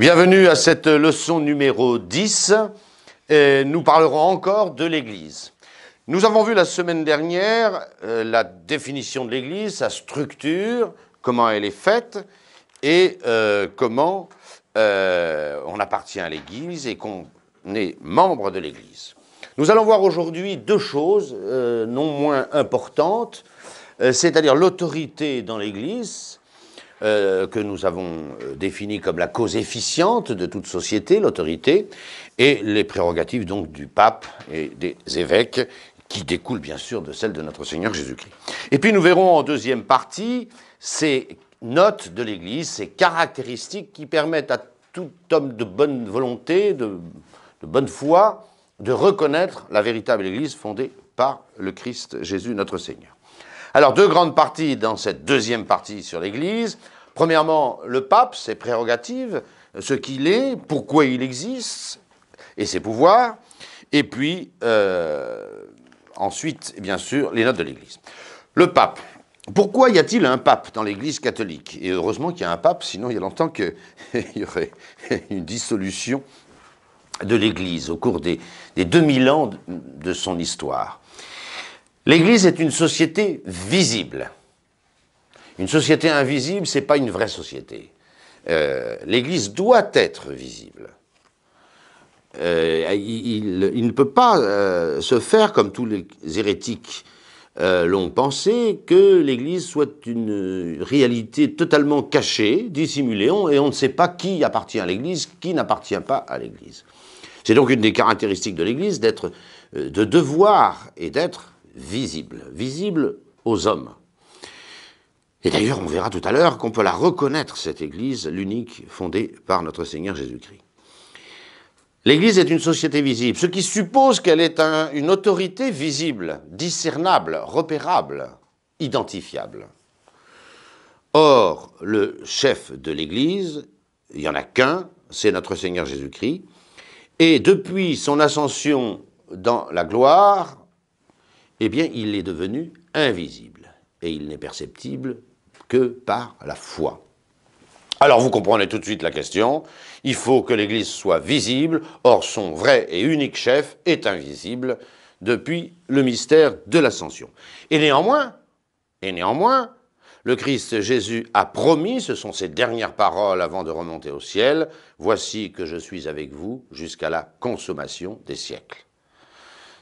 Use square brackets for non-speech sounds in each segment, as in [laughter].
Bienvenue à cette leçon numéro 10. nous parlerons encore de l'Église. Nous avons vu la semaine dernière euh, la définition de l'Église, sa structure, comment elle est faite et euh, comment euh, on appartient à l'Église et qu'on est membre de l'Église. Nous allons voir aujourd'hui deux choses non moins importantes, c'est-à-dire l'autorité dans l'Église, euh, que nous avons euh, définie comme la cause efficiente de toute société, l'autorité, et les prérogatives donc du pape et des évêques, qui découlent bien sûr de celles de notre Seigneur Jésus-Christ. Et puis nous verrons en deuxième partie ces notes de l'Église, ces caractéristiques qui permettent à tout homme de bonne volonté, de bonne foi, de reconnaître la véritable Église fondée par le Christ Jésus notre Seigneur. Alors, deux grandes parties dans cette deuxième partie sur l'Église. Premièrement, le pape, ses prérogatives, ce qu'il est, pourquoi il existe, et ses pouvoirs. Et puis, euh, ensuite, bien sûr, les notes de l'Église. Le pape. Pourquoi y a-t-il un pape dans l'Église catholique Et heureusement qu'il y a un pape, sinon il y a longtemps qu'il [laughs] y aurait une dissolution de l'Église au cours des, des 2000 ans de son histoire. L'Église est une société visible. Une société invisible, ce n'est pas une vraie société. Euh, L'Église doit être visible. Euh, il, ne peut pas euh, se faire, comme tous les hérétiques l'ont pensé, que l'Église soit une réalité totalement cachée, dissimulée, et on ne sait pas qui appartient à l'Église, qui n'appartient pas à l'Église. C'est donc une des caractéristiques de l'Église d'être, de devoir et d'être visible, visible aux hommes. Et d'ailleurs, on verra tout à l'heure qu'on peut la reconnaître, cette Église, l'unique fondée par notre Seigneur Jésus-Christ. L'Église est une société visible, ce qui suppose qu'elle est une autorité visible, discernable, repérable, identifiable. Or, le chef de l'Église, il n'y en a qu'un, c'est notre Seigneur Jésus-Christ, et depuis son ascension dans la gloire, eh bien, il est devenu invisible. Et il n'est perceptible que par la foi. Alors vous comprenez tout de suite la question. Il faut que l'Église soit visible, or son vrai et unique chef est invisible depuis le mystère de l'ascension. Et néanmoins, et néanmoins, le Christ Jésus a promis, ce sont ses dernières paroles avant de remonter au ciel, voici que je suis avec vous jusqu'à la consommation des siècles.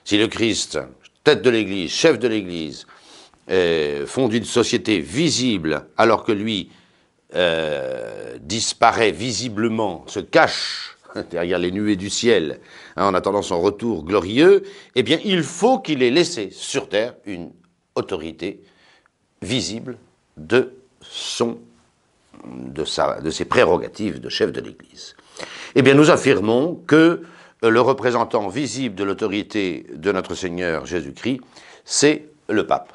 Si le Christ, de l'Église, chef de l'Église, euh, fonde une société visible alors que lui euh, disparaît visiblement, se cache [laughs] derrière les nuées du ciel, hein, en attendant son retour glorieux, eh bien il faut qu'il ait laissé sur terre une autorité visible de son de, sa, de ses prérogatives de chef de l'Église. Eh bien, nous affirmons que euh, le représentant visible de l'autorité de notre Seigneur Jésus-Christ, c'est le pape.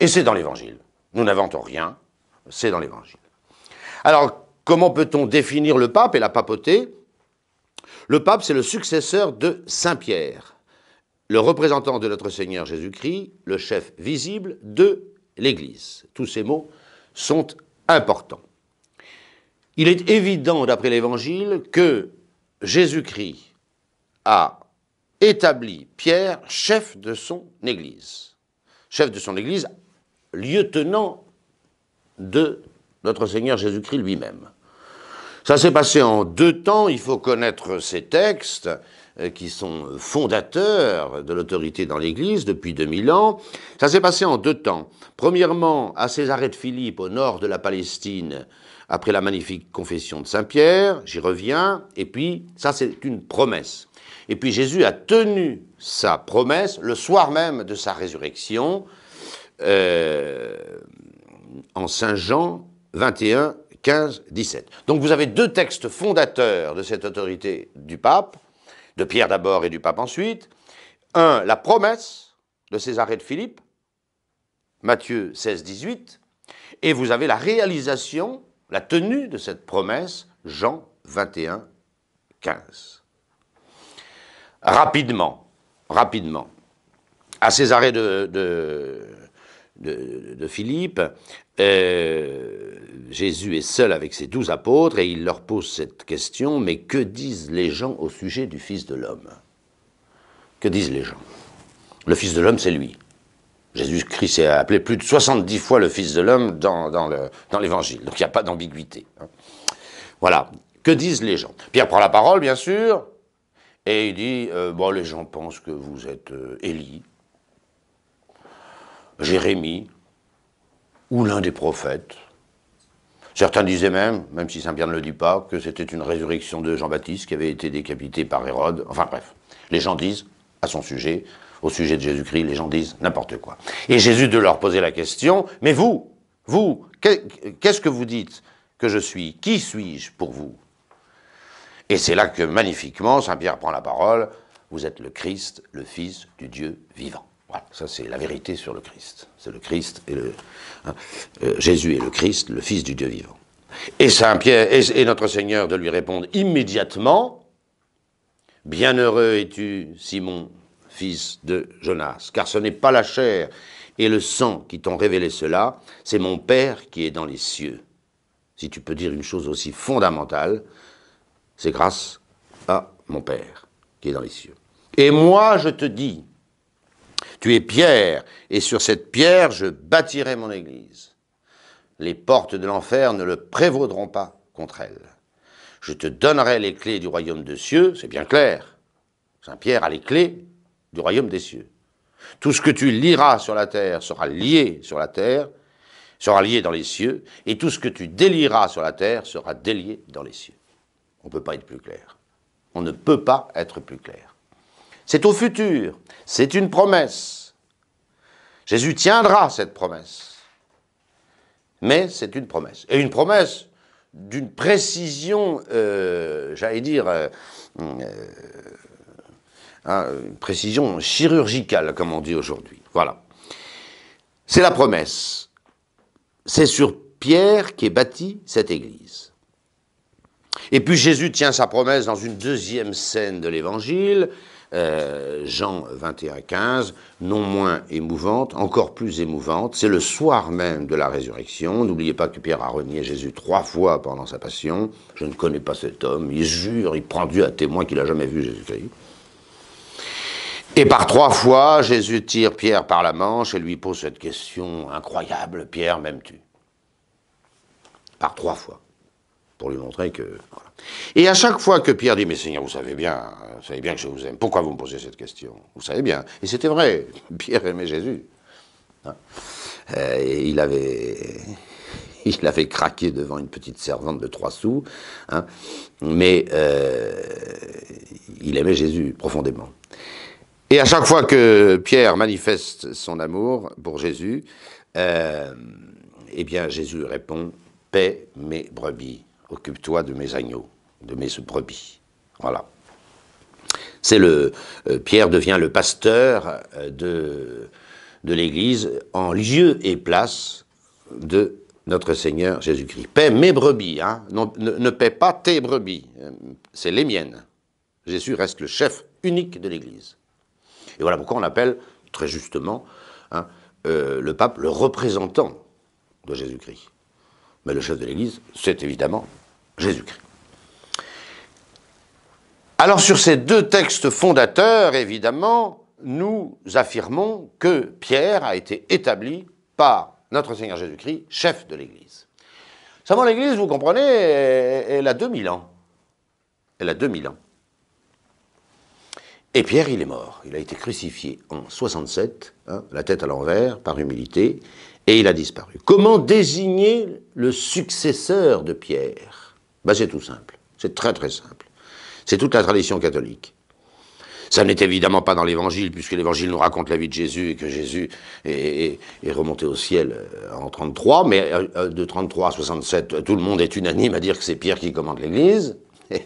Et c'est dans l'Évangile. Nous n'inventons rien, c'est dans l'Évangile. Alors, comment peut-on définir le pape et la papauté Le pape, c'est le successeur de Saint Pierre, le représentant de notre Seigneur Jésus-Christ, le chef visible de l'Église. Tous ces mots sont importants. Il est évident, d'après l'Évangile, que Jésus-Christ a établi Pierre chef de son Église. Chef de son Église, lieutenant de notre Seigneur Jésus-Christ lui-même. Ça s'est passé en deux temps, il faut connaître ces textes euh, qui sont fondateurs de l'autorité dans l'Église depuis 2000 ans. Ça s'est passé en deux temps. Premièrement, à Césarée de Philippe, au nord de la Palestine, après la magnifique confession de Saint-Pierre, j'y reviens, et puis ça c'est une promesse. Et puis Jésus a tenu sa promesse le soir même de sa résurrection, euh, en Saint Jean 21, 15, 17. Donc vous avez deux textes fondateurs de cette autorité du pape, de Pierre d'abord et du pape ensuite. Un, la promesse de et de Philippe, Matthieu 16, 18. Et vous avez la réalisation, la tenue de cette promesse, Jean 21, 15 rapidement, rapidement, à Césarée de, de, de, Philippe, euh, Jésus est seul avec ses douze apôtres et il leur pose cette question, mais que disent les gens au sujet du Fils de l'homme Que disent les gens Le Fils de l'homme, c'est lui. Jésus-Christ s'est appelé plus de 70 fois le Fils de l'homme dans, dans l'Évangile, donc il n'y a pas d'ambiguïté. Hein. Voilà. Que disent les gens Pierre prend la parole, bien sûr, et il dit, euh, bon, les gens pensent que vous êtes euh, Élie, Jérémie, ou l'un des prophètes. Certains disaient même, même si Saint-Pierre ne le dit pas, que c'était une résurrection de Jean-Baptiste qui avait été décapité par Hérode. Enfin bref, les gens disent, à son sujet, au sujet de Jésus-Christ, les gens disent n'importe quoi. Et Jésus de leur poser la question, mais vous, vous, qu'est-ce que vous dites que je suis Qui suis-je pour vous et c'est là que magnifiquement, Saint Pierre prend la parole, vous êtes le Christ, le Fils du Dieu vivant. Voilà, ça c'est la vérité sur le Christ. C'est le Christ et le hein, euh, Jésus est le Christ, le Fils du Dieu vivant. Et Saint Pierre et, et notre Seigneur de lui répondre immédiatement Bienheureux es-tu, Simon, fils de Jonas, car ce n'est pas la chair et le sang qui t'ont révélé cela, c'est mon Père qui est dans les cieux. Si tu peux dire une chose aussi fondamentale, c'est grâce à mon Père qui est dans les cieux. Et moi, je te dis, tu es pierre, et sur cette pierre, je bâtirai mon Église. Les portes de l'enfer ne le prévaudront pas contre elle. Je te donnerai les clés du royaume des cieux, c'est bien clair. Saint Pierre a les clés du royaume des cieux. Tout ce que tu liras sur la terre sera lié sur la terre, sera lié dans les cieux, et tout ce que tu délieras sur la terre sera délié dans les cieux. On ne peut pas être plus clair. On ne peut pas être plus clair. C'est au futur, c'est une promesse. Jésus tiendra cette promesse. Mais c'est une promesse. Et une promesse d'une précision, euh, j'allais dire, euh, euh, hein, une précision chirurgicale, comme on dit aujourd'hui. Voilà. C'est la promesse. C'est sur Pierre qu'est bâtie cette église. Et puis Jésus tient sa promesse dans une deuxième scène de l'Évangile, euh, Jean 21, 15, non moins émouvante, encore plus émouvante. C'est le soir même de la résurrection. N'oubliez pas que Pierre a renié Jésus trois fois pendant sa passion. Je ne connais pas cet homme. Il jure, il prend Dieu à témoin qu'il n'a jamais vu Jésus-Christ. Et par trois fois, Jésus tire Pierre par la manche et lui pose cette question incroyable. Pierre, m'aimes-tu Par trois fois pour lui montrer que. Et à chaque fois que Pierre dit Mais Seigneur, vous savez bien, vous savez bien que je vous aime, pourquoi vous me posez cette question Vous savez bien. Et c'était vrai, [laughs] Pierre aimait Jésus. Hein euh, il avait. [laughs] Il craqué devant une petite servante de trois sous, hein. mais euh, il aimait Jésus profondément. Et à chaque fois que Pierre manifeste son amour pour Jésus, euh, eh bien Jésus répond Paix mes brebis occupe-toi de mes agneaux, de mes brebis. Voilà. C'est le euh, Pierre devient le pasteur euh, de, de l'Église en lieu et place de notre Seigneur Jésus-Christ. Paie mes brebis, hein. ne, paie pas tes brebis, euh, c'est les miennes. Jésus reste le chef unique de l'Église. Et voilà pourquoi on appelle, très justement, hein, le pape le représentant de Jésus-Christ. Mais le chef de l'Église, c'est évidemment Jésus-Christ. Alors sur ces deux textes fondateurs, évidemment, nous affirmons que Pierre a été établi par notre Seigneur Jésus-Christ, chef de l'Église. Seulement l'Église, vous comprenez, elle a 2000 ans. Elle a 2000 ans. Et Pierre, il est mort. Il a été crucifié en 67, hein, la tête à l'envers, par humilité, et il a disparu. Comment désigner le successeur de Pierre ben C'est tout simple. C'est très très simple. C'est toute la tradition catholique. Ça n'est évidemment pas dans l'Évangile, puisque l'Évangile nous raconte la vie de Jésus et que Jésus est, remonté au ciel euh, en 33, mais euh, euh, de 33 à 67, tout le monde est unanime à dire que c'est Pierre qui commande l'Église. [laughs]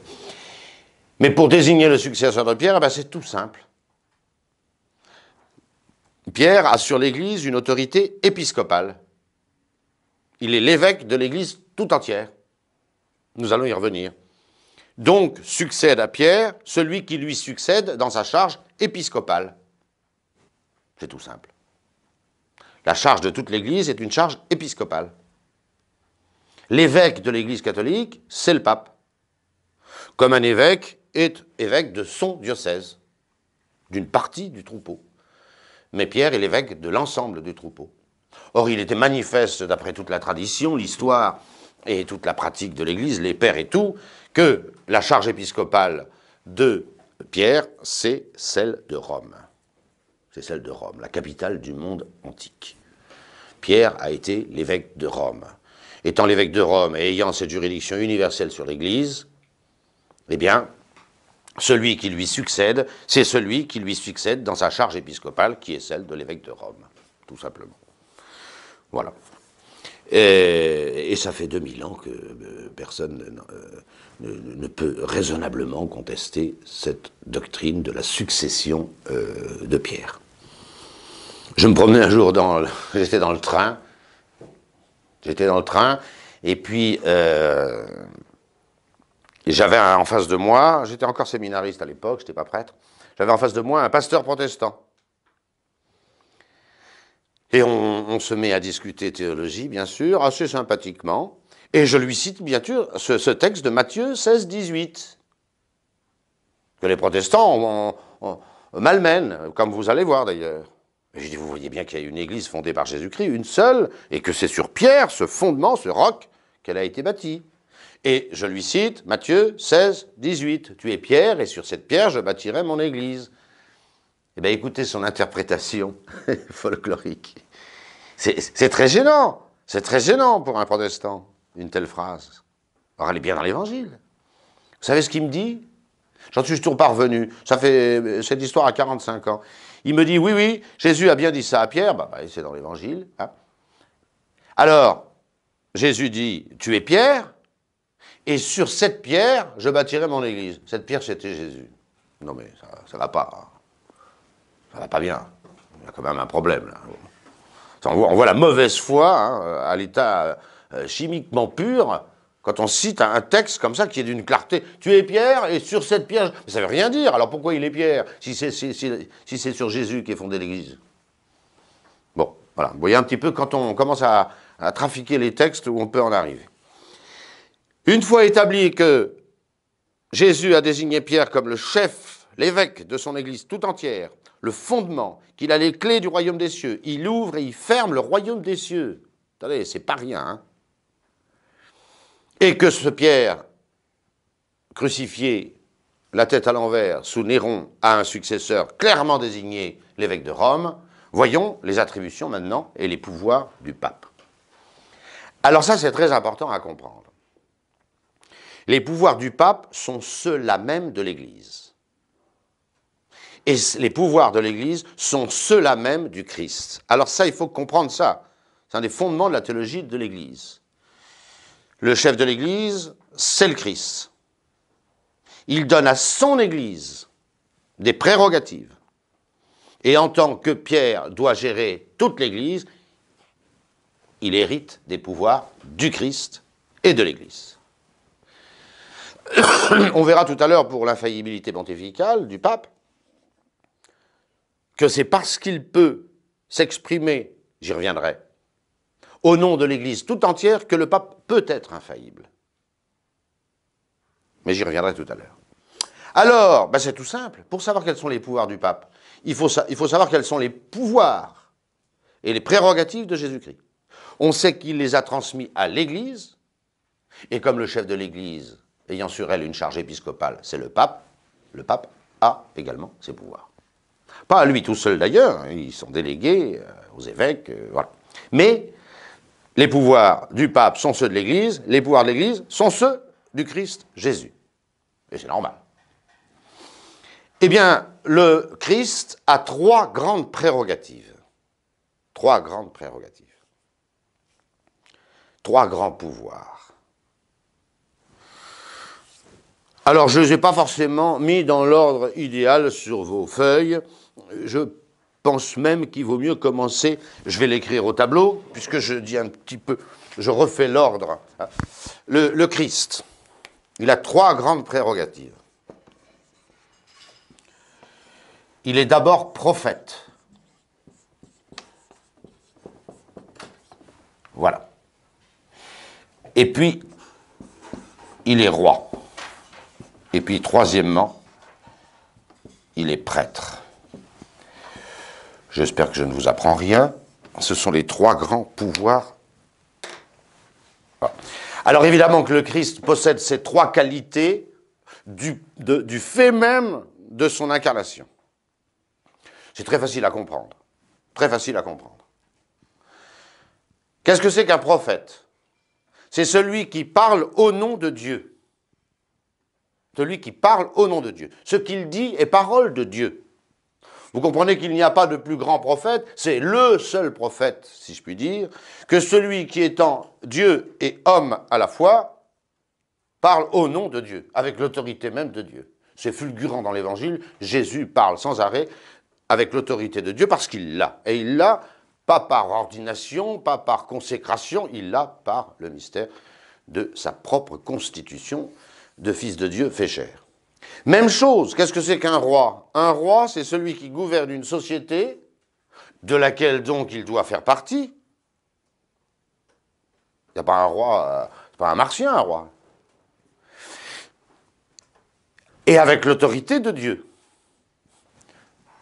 Mais pour désigner le successeur de Pierre, eh ben, c'est tout simple. Pierre a sur l'Église une autorité épiscopale. Il est l'évêque de l'Église tout entière. Nous allons y revenir. Donc succède à Pierre celui qui lui succède dans sa charge épiscopale. C'est tout simple. La charge de toute l'Église est une charge épiscopale. L'évêque de l'Église catholique, c'est le pape. Comme un évêque est évêque de son diocèse, d'une partie du troupeau. Mais Pierre est l'évêque de l'ensemble du troupeau. Or, il était manifeste, d'après toute la tradition, l'histoire et toute la pratique de l'Église, les pères et tout, que la charge épiscopale de Pierre, c'est celle de Rome. C'est celle de Rome, la capitale du monde antique. Pierre a été l'évêque de Rome. Étant l'évêque de Rome et ayant cette juridiction universelle sur l'Église, eh bien, celui qui lui succède, c'est celui qui lui succède dans sa charge épiscopale, qui est celle de l'évêque de Rome, tout simplement. Voilà. Et, ça fait 2000 ans que euh, personne euh, ne, peut raisonnablement contester cette doctrine de la succession euh, de Pierre. Je me promenais un jour dans, [laughs] j'étais dans le train, j'étais dans le train, et puis j'avais en face de moi, j'étais encore séminariste à l'époque, j'étais pas prêtre, j'avais en face de moi un pasteur protestant. Et on, se met à discuter théologie, bien sûr, assez sympathiquement. Et je lui cite, bien sûr, ce, texte de Matthieu 16, 18, que les protestants malmènent, comme vous allez voir d'ailleurs. je dis, vous voyez bien qu'il y a une église fondée par Jésus-Christ, une seule, et que c'est sur pierre, ce fondement, ce roc, qu'elle a été bâtie. Et je lui cite Matthieu 16, 18, Tu es pierre, et sur cette pierre je bâtirai mon église. Eh bien écoutez son interprétation [laughs] folklorique. C'est très gênant. C'est très gênant pour un protestant, une telle phrase. Alors elle est bien dans l'évangile. Vous savez ce qu'il me dit J'en suis toujours parvenu. Ça fait euh, cette histoire à 45 ans. Il me dit Oui, oui, Jésus a bien dit ça à Pierre. Bah, bah c'est dans l'évangile. Hein. Alors, Jésus dit Tu es Pierre, et sur cette pierre, je bâtirai mon église. Cette pierre, c'était Jésus. Non, mais ça ne va pas. Hein. Ça va pas bien. Il y a quand même un problème, là on voit, la mauvaise foi hein, à l'état euh, chimiquement pur quand on cite un texte comme ça qui est d'une clarté. Tu es Pierre et sur cette pierre. ça ne veut rien dire. Alors pourquoi il est Pierre si c'est sur Jésus qui est fondé l'Église Bon, voilà. Vous voyez un petit peu quand on commence à, à trafiquer les textes où on peut en arriver. Une fois établi que Jésus a désigné Pierre comme le chef, l'évêque de son Église tout entière, le fondement, qu'il a les clés du royaume des cieux. Il ouvre et il ferme le royaume des cieux. Attendez, c'est pas rien. Hein. et que ce Pierre, crucifié, la tête à l'envers, sous Néron, a un successeur clairement désigné, l'évêque de Rome, voyons les attributions maintenant et les pouvoirs du pape. Alors ça, c'est très important à comprendre. Les pouvoirs du pape sont ceux-là même de l'Église. Et les pouvoirs de l'Église sont ceux-là même du Christ. Alors ça, il faut comprendre ça. C'est un des fondements de la théologie de l'Église. Le chef de l'Église, c'est le Christ. Il donne à son Église des prérogatives. Et en tant que Pierre doit gérer toute l'Église, il hérite des pouvoirs du Christ et de l'Église. [coughs] On verra tout à l'heure pour l'infaillibilité pontificale du pape que c'est parce qu'il peut s'exprimer, j'y reviendrai, au nom de l'Église tout entière que le pape peut être infaillible. Mais j'y reviendrai tout à l'heure. Alors, ben, c'est tout simple. Pour savoir quels sont les pouvoirs du pape, il faut savoir quels sont les pouvoirs et les prérogatives de Jésus-Christ. On sait qu'il les a transmis à l'Église, et comme le chef de l'Église ayant sur elle une charge épiscopale, c'est le pape, le pape a également ses pouvoirs. Pas à lui tout seul d'ailleurs, hein, ils sont délégués euh, aux évêques, euh, voilà. Mais les pouvoirs du pape sont ceux de l'Église, les pouvoirs de l'Église sont ceux du Christ Jésus. Et c'est normal. Eh bien, le Christ a trois grandes prérogatives. Trois grandes prérogatives. Trois grands pouvoirs. Alors, je ne les ai pas forcément mis dans l'ordre idéal sur vos feuilles je pense même qu'il vaut mieux commencer, je vais l'écrire au tableau, puisque je dis un petit peu, je refais l'ordre. Le, Christ, il a trois grandes prérogatives. Il est d'abord prophète. Voilà. Et puis, il est roi. Et puis, troisièmement, il est prêtre. J'espère que je ne vous apprends rien. Ce sont les trois grands pouvoirs. Alors évidemment que le Christ possède ces trois qualités du, du fait même de son incarnation. C'est très facile à comprendre. Très facile à comprendre. Qu'est-ce que c'est qu'un prophète C'est celui qui parle au nom de Dieu. Celui qui parle au nom de Dieu. Ce qu'il dit est parole de Dieu. Vous comprenez qu'il n'y a pas de plus grand prophète, c'est le seul prophète, si je puis dire, que celui qui étant Dieu et homme à la fois, parle au nom de Dieu, avec l'autorité même de Dieu. C'est fulgurant dans l'Évangile, Jésus parle sans arrêt avec l'autorité de Dieu parce qu'il l'a. Et il l'a pas par ordination, pas par consécration, il l'a par le mystère de sa propre constitution de fils de Dieu fait chair. Même chose, qu'est-ce que c'est qu'un roi Un roi, c'est celui qui gouverne une société de laquelle donc il doit faire partie. Il n'y a pas un roi, euh, c'est pas un martien, un roi. Et avec l'autorité de Dieu.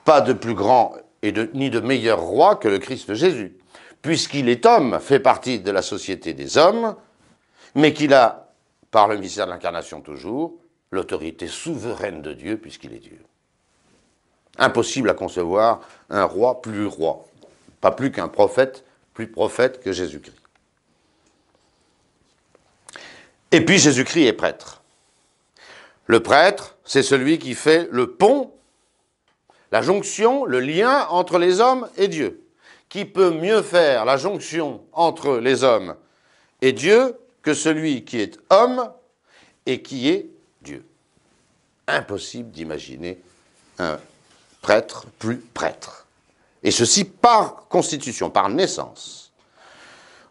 Pas de plus grand et ni de meilleur roi que le Christ Jésus, puisqu'il est homme, fait partie de la société des hommes, mais qu'il a, par le mystère de l'incarnation toujours, l'autorité souveraine de Dieu puisqu'il est Dieu. Impossible à concevoir un roi plus roi, pas plus qu'un prophète plus prophète que Jésus-Christ. Et puis Jésus-Christ est prêtre. Le prêtre, c'est celui qui fait le pont, la jonction, le lien entre les hommes et Dieu. Qui peut mieux faire la jonction entre les hommes et Dieu que celui qui est homme et qui est impossible d'imaginer un prêtre plus prêtre. Et ceci par constitution, par naissance.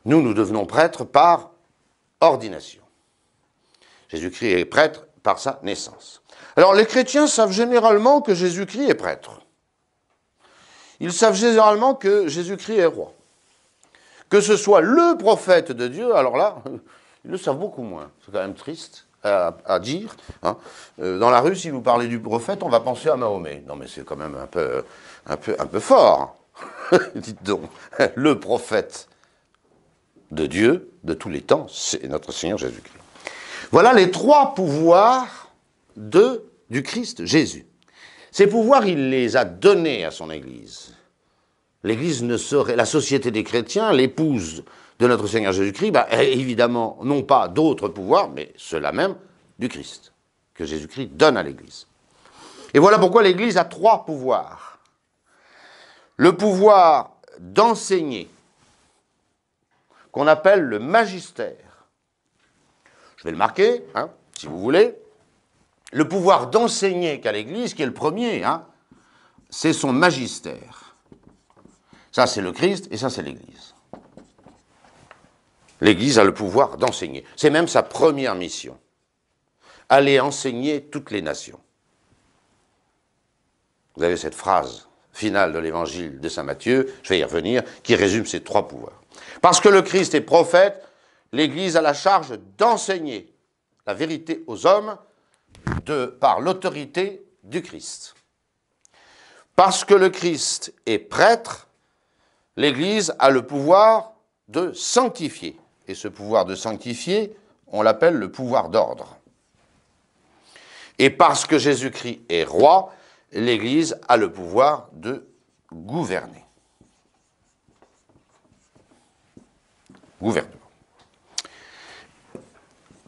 Nous, nous devenons prêtres par ordination. Jésus-Christ est prêtre par sa naissance. Alors les chrétiens savent généralement que Jésus-Christ est prêtre. Ils savent généralement que Jésus-Christ est roi. Que ce soit le prophète de Dieu, alors là, [laughs] ils le savent beaucoup moins. C'est quand même triste à, dire. Hein. Euh, dans la rue, si vous parlez du prophète, on va penser à Mahomet. Non, mais c'est quand même un peu, un peu, un peu fort. Hein. [laughs] Dites donc, le prophète de Dieu de tous les temps, c'est notre Seigneur Jésus-Christ. Voilà les trois pouvoirs de, du Christ Jésus. Ces pouvoirs, il les a donnés à son Église. L'Église ne serait, la société des chrétiens l'épouse de notre Seigneur Jésus-Christ, bah, eh, évidemment, non pas d'autres pouvoirs, mais cela même du Christ, que Jésus-Christ donne à l'Église. Et voilà pourquoi l'Église a trois pouvoirs. Le pouvoir d'enseigner, qu'on appelle le magistère. Je vais le marquer, hein, si vous voulez. Le pouvoir d'enseigner qu'a l'Église, qui est le premier, hein, c'est son magistère. Ça, c'est le Christ et ça, c'est l'Église. L'Église a le pouvoir d'enseigner. C'est même sa première mission. Aller enseigner toutes les nations. Vous avez cette phrase finale de l'évangile de Saint Matthieu, je vais y revenir, qui résume ces trois pouvoirs. Parce que le Christ est prophète, l'Église a la charge d'enseigner la vérité aux hommes par l'autorité du Christ. Parce que le Christ est prêtre, l'Église a le pouvoir de sanctifier. Et ce pouvoir de sanctifier, on l'appelle le pouvoir d'ordre. Et parce que Jésus-Christ est roi, l'Église a le pouvoir de gouverner. Gouvernement.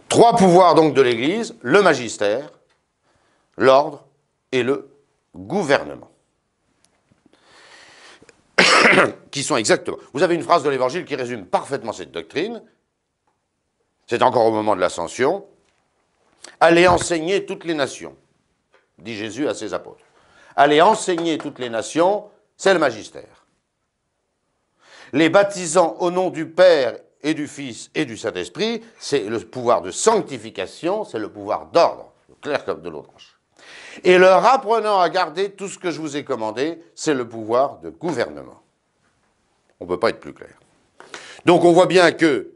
Trois pouvoirs donc de l'Église, le magistère, l'ordre et le gouvernement. qui sont exactement. Vous avez une phrase de l'Évangile qui résume parfaitement cette doctrine. C'est encore au moment de l'ascension. Allez enseigner toutes les nations, dit Jésus à ses apôtres. Allez enseigner toutes les nations, c'est le magistère. Les baptisant au nom du Père et du Fils et du Saint-Esprit, c'est le pouvoir de sanctification, c'est le pouvoir d'ordre, clair comme de l'orange. Et leur apprenant à garder tout ce que je vous ai commandé, c'est le pouvoir de gouvernement. On ne peut pas être plus clair. Donc on voit bien que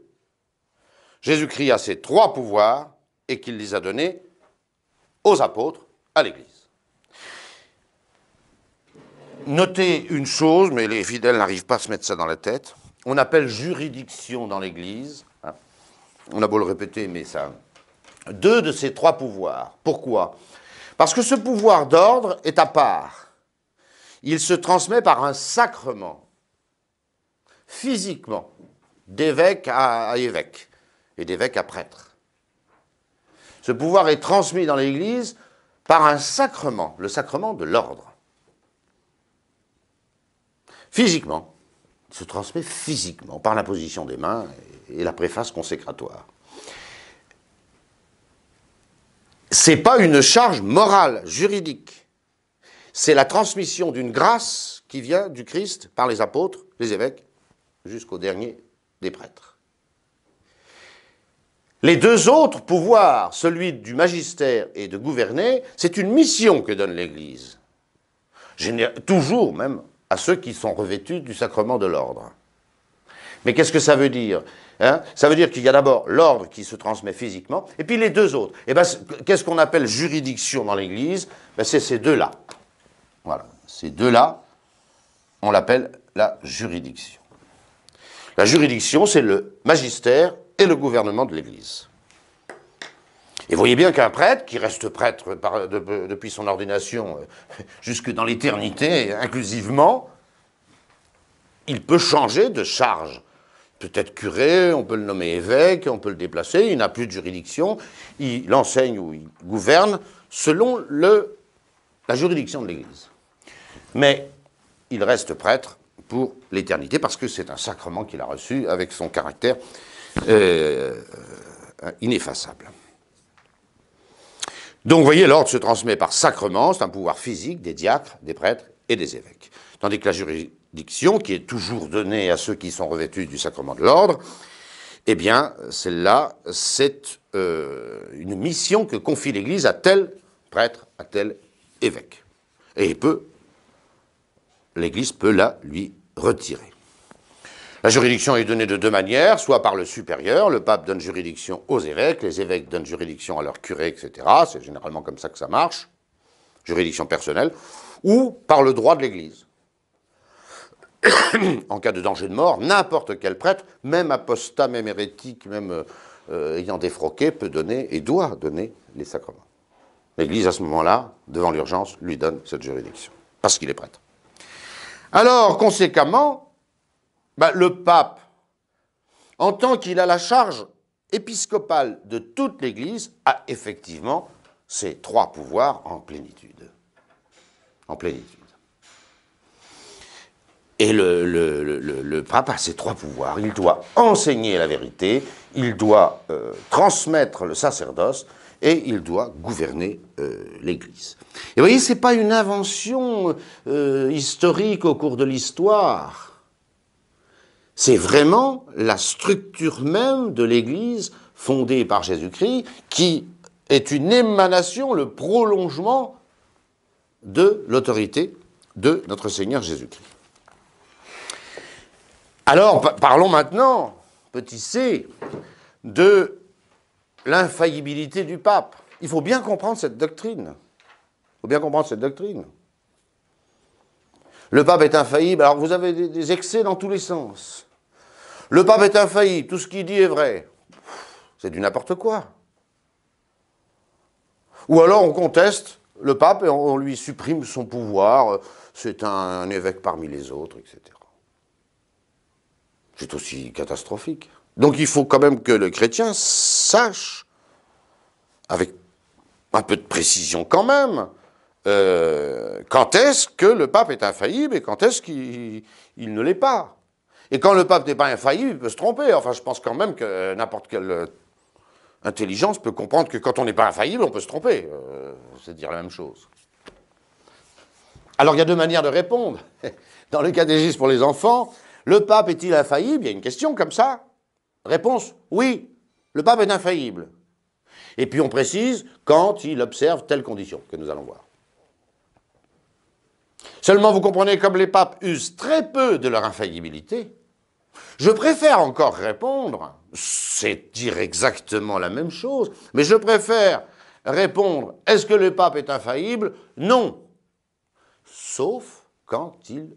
Jésus-Christ a ces trois pouvoirs et qu'il les a donnés aux apôtres, à l'Église. Notez une chose, mais les fidèles n'arrivent pas à se mettre ça dans la tête. On appelle juridiction dans l'Église, hein. on a beau le répéter, mais ça. Deux de ces trois pouvoirs. Pourquoi Parce que ce pouvoir d'ordre est à part. Il se transmet par un sacrement physiquement, d'évêque à, évêque, et d'évêque à prêtre. Ce pouvoir est transmis dans l'Église par un sacrement, le sacrement de l'ordre. Physiquement, il se transmet physiquement par l'imposition des mains et la préface consécratoire. n'est pas une charge morale, juridique. C'est la transmission d'une grâce qui vient du Christ par les apôtres, les évêques jusqu'au dernier des prêtres. Les deux autres pouvoirs, celui du magistère et de gouverner, c'est une mission que donne l'Église, toujours même à ceux qui sont revêtus du sacrement de l'ordre. Mais qu'est-ce que ça veut dire hein Ça veut dire qu'il y a d'abord l'ordre qui se transmet physiquement, et puis les deux autres. Et eh ben, qu'est-ce qu'on appelle juridiction dans l'Église ben, C'est ces deux-là. Voilà, ces deux-là, on l'appelle la juridiction. La juridiction, c'est le magistère et le gouvernement de l'Église. Et voyez bien qu'un prêtre, qui reste prêtre depuis son ordination euh, jusque dans l'éternité, inclusivement, il peut changer de charge. Peut-être curé, on peut le nommer évêque, on peut le déplacer, il n'a plus de juridiction, il enseigne ou il gouverne selon la juridiction de l'Église. Mais il reste prêtre pour l'éternité, parce que c'est un sacrement qu'il a reçu avec son caractère euh, euh, ineffaçable. Donc vous voyez, l'ordre se transmet par sacrement, c'est un pouvoir physique des diacres, des prêtres et des évêques. Tandis que la juridiction, qui est toujours donnée à ceux qui sont revêtus du sacrement de l'ordre, eh bien, celle-là, c'est euh, une mission que confie l'Église à tel prêtre, à tel évêque. Et il peut l'Église peut la lui retirer. La juridiction est donnée de deux manières, soit par le supérieur, le pape donne juridiction aux évêques, les évêques donnent juridiction à leurs curés, etc. C'est généralement comme ça que ça marche, juridiction personnelle, ou par le droit de l'Église. [coughs] en cas de danger de mort, n'importe quel prêtre, même apostat, même hérétique, même euh, euh, ayant défroqué, peut donner et doit donner les sacrements. L'Église, à ce moment-là, devant l'urgence, lui donne cette juridiction, parce qu'il est prêtre. Alors, conséquemment, bah, le pape, en tant qu'il a la charge épiscopale de toute l'Église, a effectivement ses trois pouvoirs en plénitude. En plénitude. Et le, pape a ses trois pouvoirs. Il doit enseigner la vérité, il doit euh, transmettre le sacerdoce, et il doit gouverner euh, l'Église. Et vous voyez, ce n'est pas une invention euh, historique au cours de l'histoire. C'est vraiment la structure même de l'Église fondée par Jésus-Christ qui est une émanation, le prolongement de l'autorité de notre Seigneur Jésus-Christ. Alors, parlons maintenant, petit c, de l'infaillibilité du pape. Il faut bien comprendre cette doctrine. Il faut bien comprendre cette doctrine. Le pape est infaillible. Alors vous avez des, excès dans tous les sens. Le pape est infaillible. Tout ce qu'il dit est vrai. C'est du n'importe quoi. Ou alors on conteste le pape et on lui supprime son pouvoir. C'est un évêque parmi les autres, etc. C'est aussi catastrophique. Donc il faut quand même que le chrétien sache, avec un peu de précision quand même, euh, quand est-ce que le pape est infaillible et quand est-ce qu'il ne l'est pas. Et quand le pape n'est pas infaillible, il peut se tromper. Enfin, je pense quand même que n'importe quelle intelligence peut comprendre que quand on n'est pas infaillible, on peut se tromper. Euh, c'est dire la même chose. Alors il y a deux manières de répondre. [laughs] Dans le catégisme pour les enfants, le pape est-il infaillible Il y a une question comme ça. Réponse oui, le pape est infaillible. Et puis on précise quand il observe telle condition que nous allons voir. Seulement, vous comprenez, comme les papes usent très peu de leur infaillibilité, je préfère encore répondre, c'est dire exactement la même chose, mais je préfère répondre est-ce que le pape est infaillible Non. Sauf quand il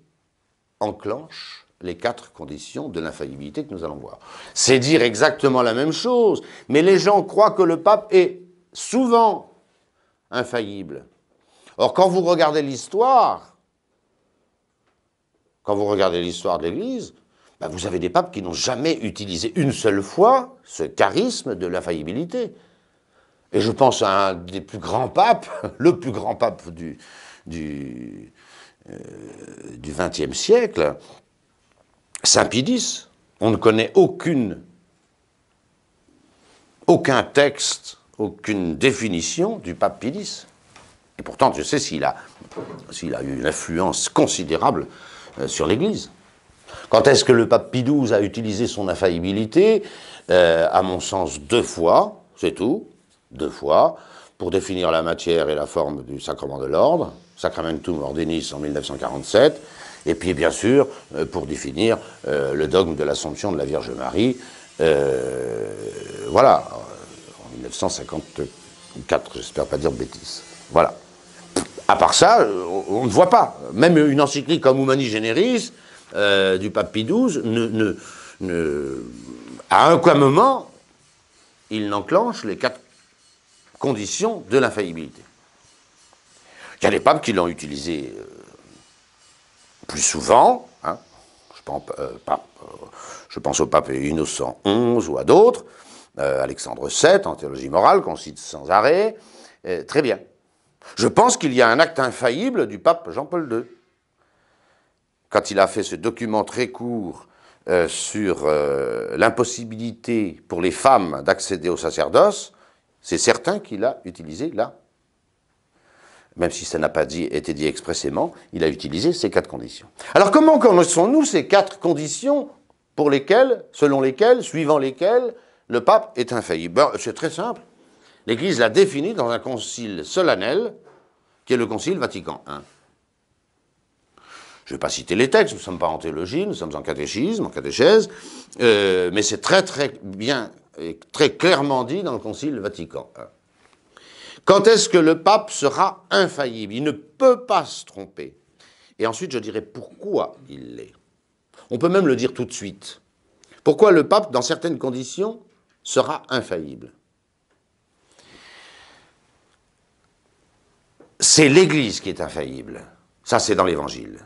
enclenche les quatre conditions de l'infaillibilité que nous allons voir. C'est dire exactement la même chose, mais les gens croient que le pape est souvent infaillible. Or, quand vous regardez l'histoire, quand vous regardez l'histoire de l'Église, ben, vous avez des papes qui n'ont jamais utilisé une seule fois ce charisme de l'infaillibilité. Et je pense à un des plus grands papes, [laughs] le plus grand pape du XXe euh, siècle, Saint-Pie on ne connaît aucune, aucun texte, aucune définition du pape Pidis. Et pourtant, je sais s'il a, a, eu une influence considérable euh, sur l'Église. Quand est-ce que le pape Pie a utilisé son infaillibilité euh, À mon sens, deux fois, c'est tout, deux fois, pour définir la matière et la forme du sacrement de l'ordre, Sacramentum Ordinis en 1947, et puis, bien sûr, euh, pour définir euh, le dogme de l'Assomption de la Vierge Marie, euh, voilà, en 1954, j'espère pas dire bêtise, bêtises. Voilà. À part ça, on ne voit pas. Même une encyclique comme Humani Generis du pape Pie XII, à un quoi moment, il n'enclenche les quatre conditions de l'infaillibilité. Il y a des papes qui l'ont utilisé plus souvent, hein, euh, euh, je, pense, au pape Innocent XI ou à d'autres, euh, Alexandre VII en théologie morale, qu'on cite sans arrêt, très bien. Je pense qu'il y a un acte infaillible du pape Jean-Paul II. Quand il a fait ce document très court sur l'impossibilité pour les femmes d'accéder au sacerdoce, c'est certain qu'il a utilisé la même si ça n'a pas été dit expressément, il a utilisé ces quatre conditions. Alors comment connaissons-nous ces quatre conditions pour lesquelles, selon lesquelles, suivant lesquelles, le pape est infaillible ben, C'est très simple. L'Église l'a défini dans un concile solennel, qui est le concile Vatican I. Je ne vais pas citer les textes, nous ne sommes pas en théologie, nous sommes en catéchisme, en catéchèse, euh, mais c'est très très bien et très clairement dit dans le concile Vatican I. Quand est-ce que le pape sera infaillible Il ne peut pas se tromper. Et ensuite, je dirais pourquoi il l'est. On peut même le dire tout de suite. Pourquoi le pape, dans certaines conditions, sera infaillible C'est l'Église qui est infaillible. Ça, c'est dans l'Évangile.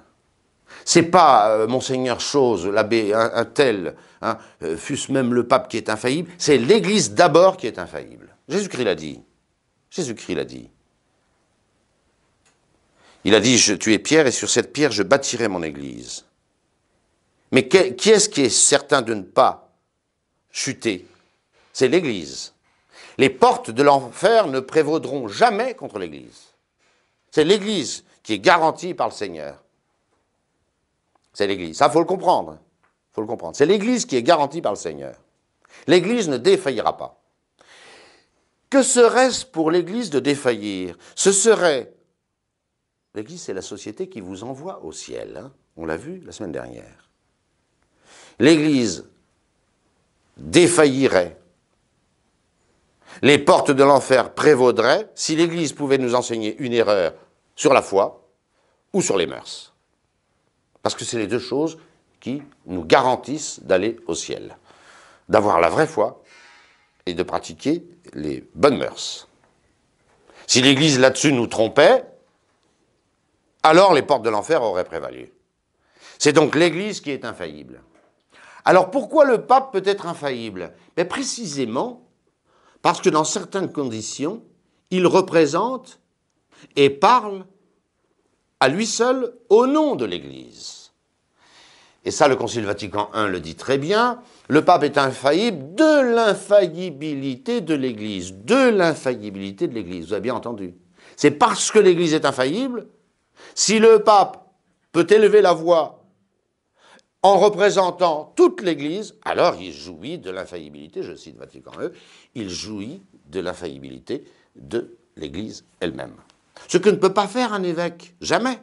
C'est pas euh, Monseigneur Chose, l'abbé un, tel, hein, euh, fût-ce même le pape qui est infaillible, c'est l'Église d'abord qui est infaillible. Jésus-Christ l'a dit. Jésus-Christ l'a dit. Il a dit, je, tu es pierre et sur cette pierre je bâtirai mon église. Mais qui est-ce qui est certain de ne pas chuter C'est l'église. Les portes de l'enfer ne prévaudront jamais contre l'église. C'est l'église qui est garantie par le Seigneur. C'est l'église. Ça, faut le comprendre. Faut le comprendre. C'est l'église qui est garantie par le Seigneur. L'église ne défaillira pas. Que serait-ce pour l'Église de défaillir Ce serait... L'Église, c'est la société qui vous envoie au ciel. Hein. On l'a vu la semaine dernière. L'Église défaillirait. Les portes de l'enfer prévaudraient si l'Église pouvait nous enseigner une erreur sur la foi ou sur les mœurs. Parce que c'est les deux choses qui nous garantissent d'aller au ciel. D'avoir la vraie foi et de pratiquer les bonnes mœurs. Si l'Église là-dessus nous trompait, alors les portes de l'enfer auraient prévalu. C'est donc l'Église qui est infaillible. Alors pourquoi le pape peut être infaillible Mais Précisément parce que dans certaines conditions, il représente et parle à lui seul au nom de l'Église et ça le Concile Vatican I le dit très bien, le pape est infaillible de l'infaillibilité de l'Église, de l'infaillibilité de l'Église, vous avez bien entendu. C'est parce que l'Église est infaillible, si le pape peut élever la voix en représentant toute l'Église, alors il jouit de l'infaillibilité, je cite Vatican I, il jouit de l'infaillibilité de l'Église elle-même. Ce que ne peut pas faire un évêque, jamais.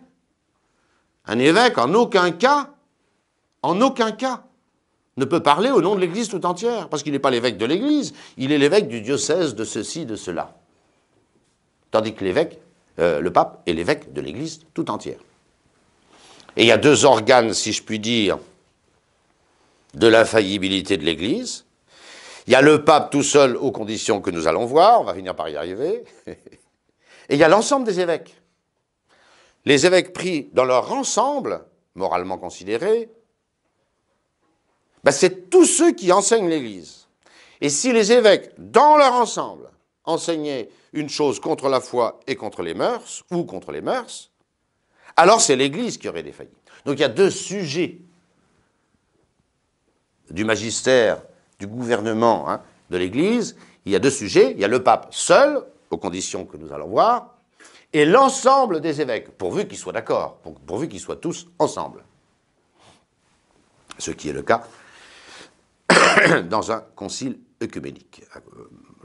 Un évêque, en aucun cas, en aucun cas, ne peut parler au nom de l'Église tout entière, parce qu'il n'est pas l'évêque de l'Église, il est l'évêque du diocèse de ceci, de cela. Tandis que l'évêque, euh, le pape est l'évêque de l'Église tout entière. Et il y a deux organes, si je puis dire, de l'infaillibilité de l'Église. Il y a le pape tout seul aux conditions que nous allons voir, on va finir par y arriver. Et il y a l'ensemble des évêques. Les évêques pris dans leur ensemble, moralement considérés, ben, c'est tous ceux qui enseignent l'Église. Et si les évêques, dans leur ensemble, enseignaient une chose contre la foi et contre les mœurs, ou contre les mœurs, alors c'est l'Église qui aurait défailli. Donc il y a deux sujets du magistère, du gouvernement, hein, de l'Église. Il y a deux sujets. Il y a le pape seul, aux conditions que nous allons voir, et l'ensemble des évêques, pourvu qu'ils soient d'accord, pourvu qu'ils soient tous ensemble. Ce qui est le cas [coughs] dans un concile œcuménique. Euh,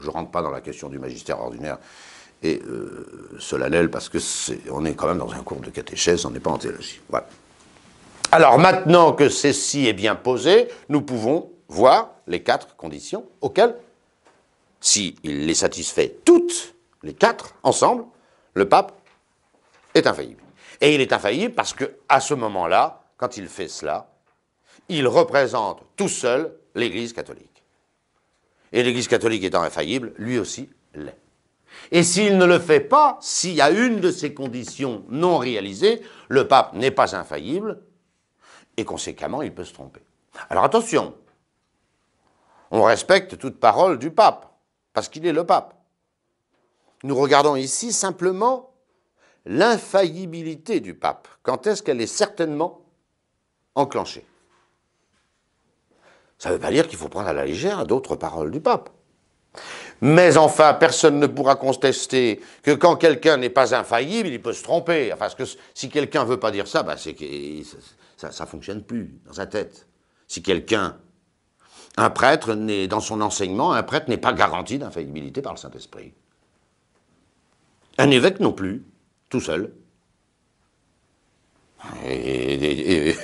je ne rentre pas dans la question du magistère ordinaire et euh, solennel parce que est, on est quand même dans un cours de catéchèse, on n'est pas en théologie. Voilà. Alors maintenant que ceci est bien posé, nous pouvons voir les quatre conditions auxquelles, s'il il les satisfait toutes, les quatre ensemble, le pape est infaillible. Et il est infaillible parce que à ce moment-là, quand il fait cela, il représente tout seul l'Église catholique. Et l'Église catholique étant infaillible, lui aussi l'est. Et s'il ne le fait pas, s'il y a une de ces conditions non réalisées, le pape n'est pas infaillible, et conséquemment, il peut se tromper. Alors attention, on respecte toute parole du pape, parce qu'il est le pape. Nous regardons ici simplement l'infaillibilité du pape. Quand est-ce qu'elle est certainement enclenchée ça ne veut pas dire qu'il faut prendre à la légère d'autres paroles du pape. Mais enfin, personne ne pourra contester que quand quelqu'un n'est pas infaillible, il peut se tromper. Enfin, que si quelqu'un ne veut pas dire ça, bah, c'est que ça ne fonctionne plus dans sa tête. Si quelqu'un, un prêtre, n'est, dans son enseignement, un prêtre n'est pas garanti d'infaillibilité par le Saint-Esprit. Un évêque non plus, tout seul. Et,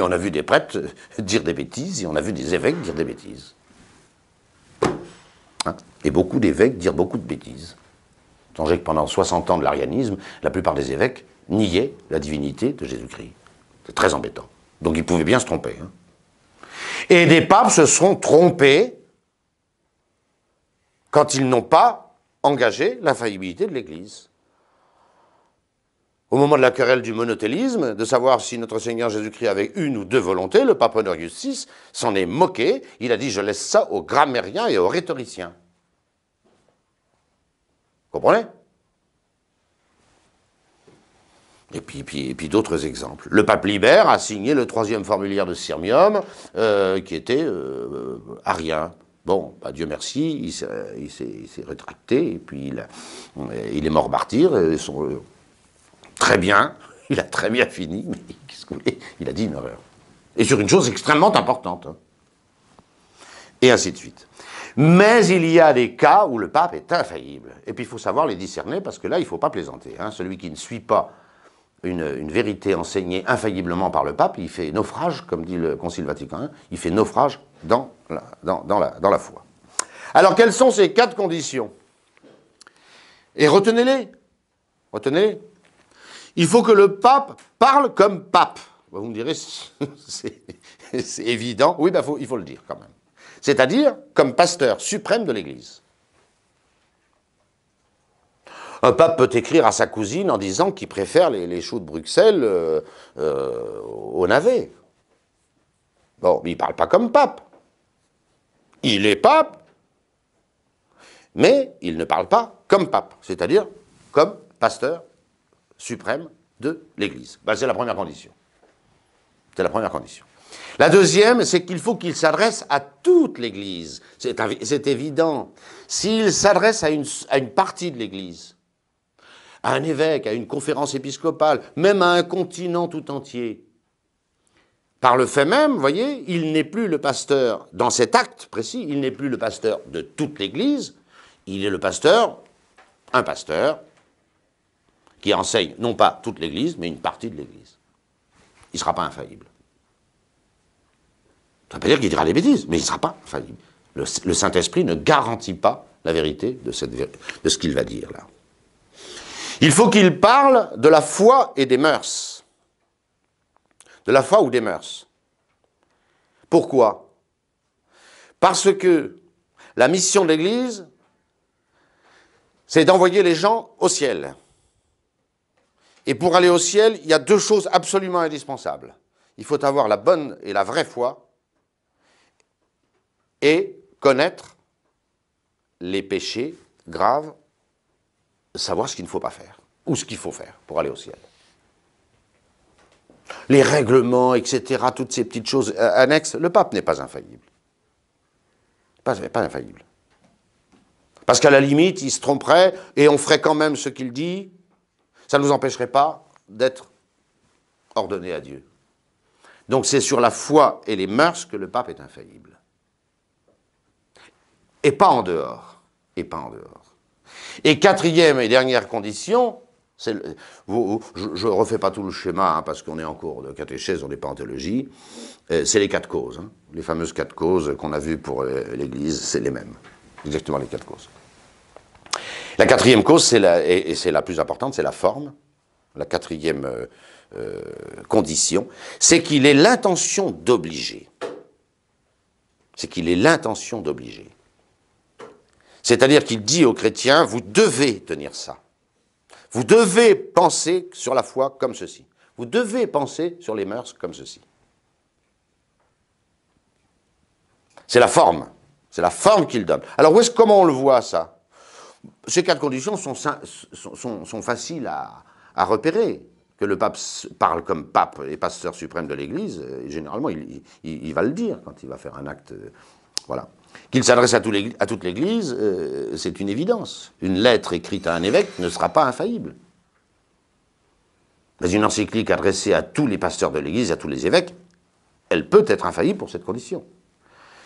on a vu des prêtres dire des bêtises, et on a vu des évêques dire des bêtises. Hein? et beaucoup d'évêques dirent beaucoup de bêtises. tant que pendant 60 ans de l'arianisme, la plupart des évêques niaient la divinité de Jésus-Christ. C'est très embêtant. Donc ils pouvaient bien se tromper. Hein. Et des papes se sont trompés quand ils n'ont pas engagé la faillibilité de l'Église au moment de la querelle du monothélisme, de savoir si notre Seigneur Jésus-Christ avait une ou deux volontés, le pape Honorius VI s'en est moqué. Il a dit Je laisse ça aux grammairiens et aux rhétoriciens. Vous comprenez Et puis, puis, puis d'autres exemples. Le pape Libère a signé le troisième formulaire de Sirmium, euh, qui était euh, arien. Bon, bah, Dieu merci, il s'est rétracté, et puis il, est mort martyr, et son, très bien, [laughs] il a très bien fini, mais qu'est-ce que vous voulez Il a dit une erreur. Et sur une chose extrêmement importante. Hein. Et ainsi de suite. Mais il y a des cas où le pape est infaillible. Et puis il faut savoir les discerner parce que là, il ne faut pas plaisanter. Hein. Celui qui ne suit pas une, vérité enseignée infailliblement par le pape, il fait naufrage, comme dit le Concile Vatican il fait naufrage dans la, dans la foi. Alors quelles sont ces quatre conditions Et retenez-les. retenez il faut que le pape parle comme pape. Bah, vous me direz, c'est [laughs] évident. Oui, bah, il faut le dire quand même. C'est-à-dire comme pasteur suprême de l'Église. Un pape peut écrire à sa cousine en disant qu'il préfère les, choux de Bruxelles aux euh, navets. Euh, au navet. Bon, mais il ne parle pas comme pape. Il est pape, mais il ne parle pas comme pape, c'est-à-dire comme pasteur suprême de l'Église. Ben, c'est la première condition. C'est la première condition. La deuxième, c'est qu'il faut qu'il s'adresse à toute l'Église. C'est évident. S'il s'adresse à une, à une partie de l'Église, à un évêque, à une conférence épiscopale, même à un continent tout entier, par le fait même, vous voyez, il n'est plus le pasteur, dans cet acte précis, il n'est plus le pasteur de toute l'Église, il est le pasteur, un pasteur, qui enseigne non pas toute l'Église, mais une partie de l'Église. Il ne sera pas infaillible. Ça ne veut pas dire qu'il dira des bêtises, mais il ne sera pas infaillible. Le, Saint-Esprit ne garantit pas la vérité de, de ce qu'il va dire là. Il faut qu'il parle de la foi et des mœurs. De la foi ou des mœurs. Pourquoi Parce que la mission de l'Église, c'est d'envoyer les gens au ciel. Et pour aller au ciel, il y a deux choses absolument indispensables. Il faut avoir la bonne et la vraie foi et connaître les péchés graves, savoir ce qu'il ne faut pas faire ou ce qu'il faut faire pour aller au ciel. Les règlements, etc., toutes ces petites choses euh, annexes, le pape n'est pas infaillible. Pas, pas infaillible. Parce qu'à la limite, il se tromperait et on ferait quand même ce qu'il dit, ça ne vous empêcherait pas d'être ordonné à Dieu. Donc c'est sur la foi et les mœurs que le pape est infaillible. Et pas en dehors. Et pas en dehors. Et quatrième et dernière condition, je ne refais pas tout le schéma hein, parce qu'on est en cours de catéchèse, on n'est pas en théologie, euh, c'est les quatre causes. Hein. les fameuses quatre causes qu'on a vues pour euh, l'Église, c'est les mêmes. Exactement les quatre causes. La quatrième cause, et, c'est la plus importante, c'est la forme. La quatrième euh, euh, condition, c'est qu'il ait l'intention d'obliger. C'est qu'il est l'intention d'obliger. C'est-à-dire qu'il dit aux chrétiens, vous devez tenir ça. Vous devez penser sur la foi comme ceci. Vous devez penser sur les mœurs comme ceci. C'est la forme. C'est la forme qu'il donne. Alors, où est comment on le voit, ça ces quatre conditions sont, faciles à, repérer. Que le pape parle comme pape et pasteur suprême de l'Église, euh, généralement, il, va le dire quand il va faire un acte. Euh, voilà. Qu'il s'adresse à, toute l'Église, euh, c'est une évidence. Une lettre écrite à un évêque ne sera pas infaillible. Mais une encyclique adressée à tous les pasteurs de l'Église, à tous les évêques, elle peut être infaillible pour cette condition.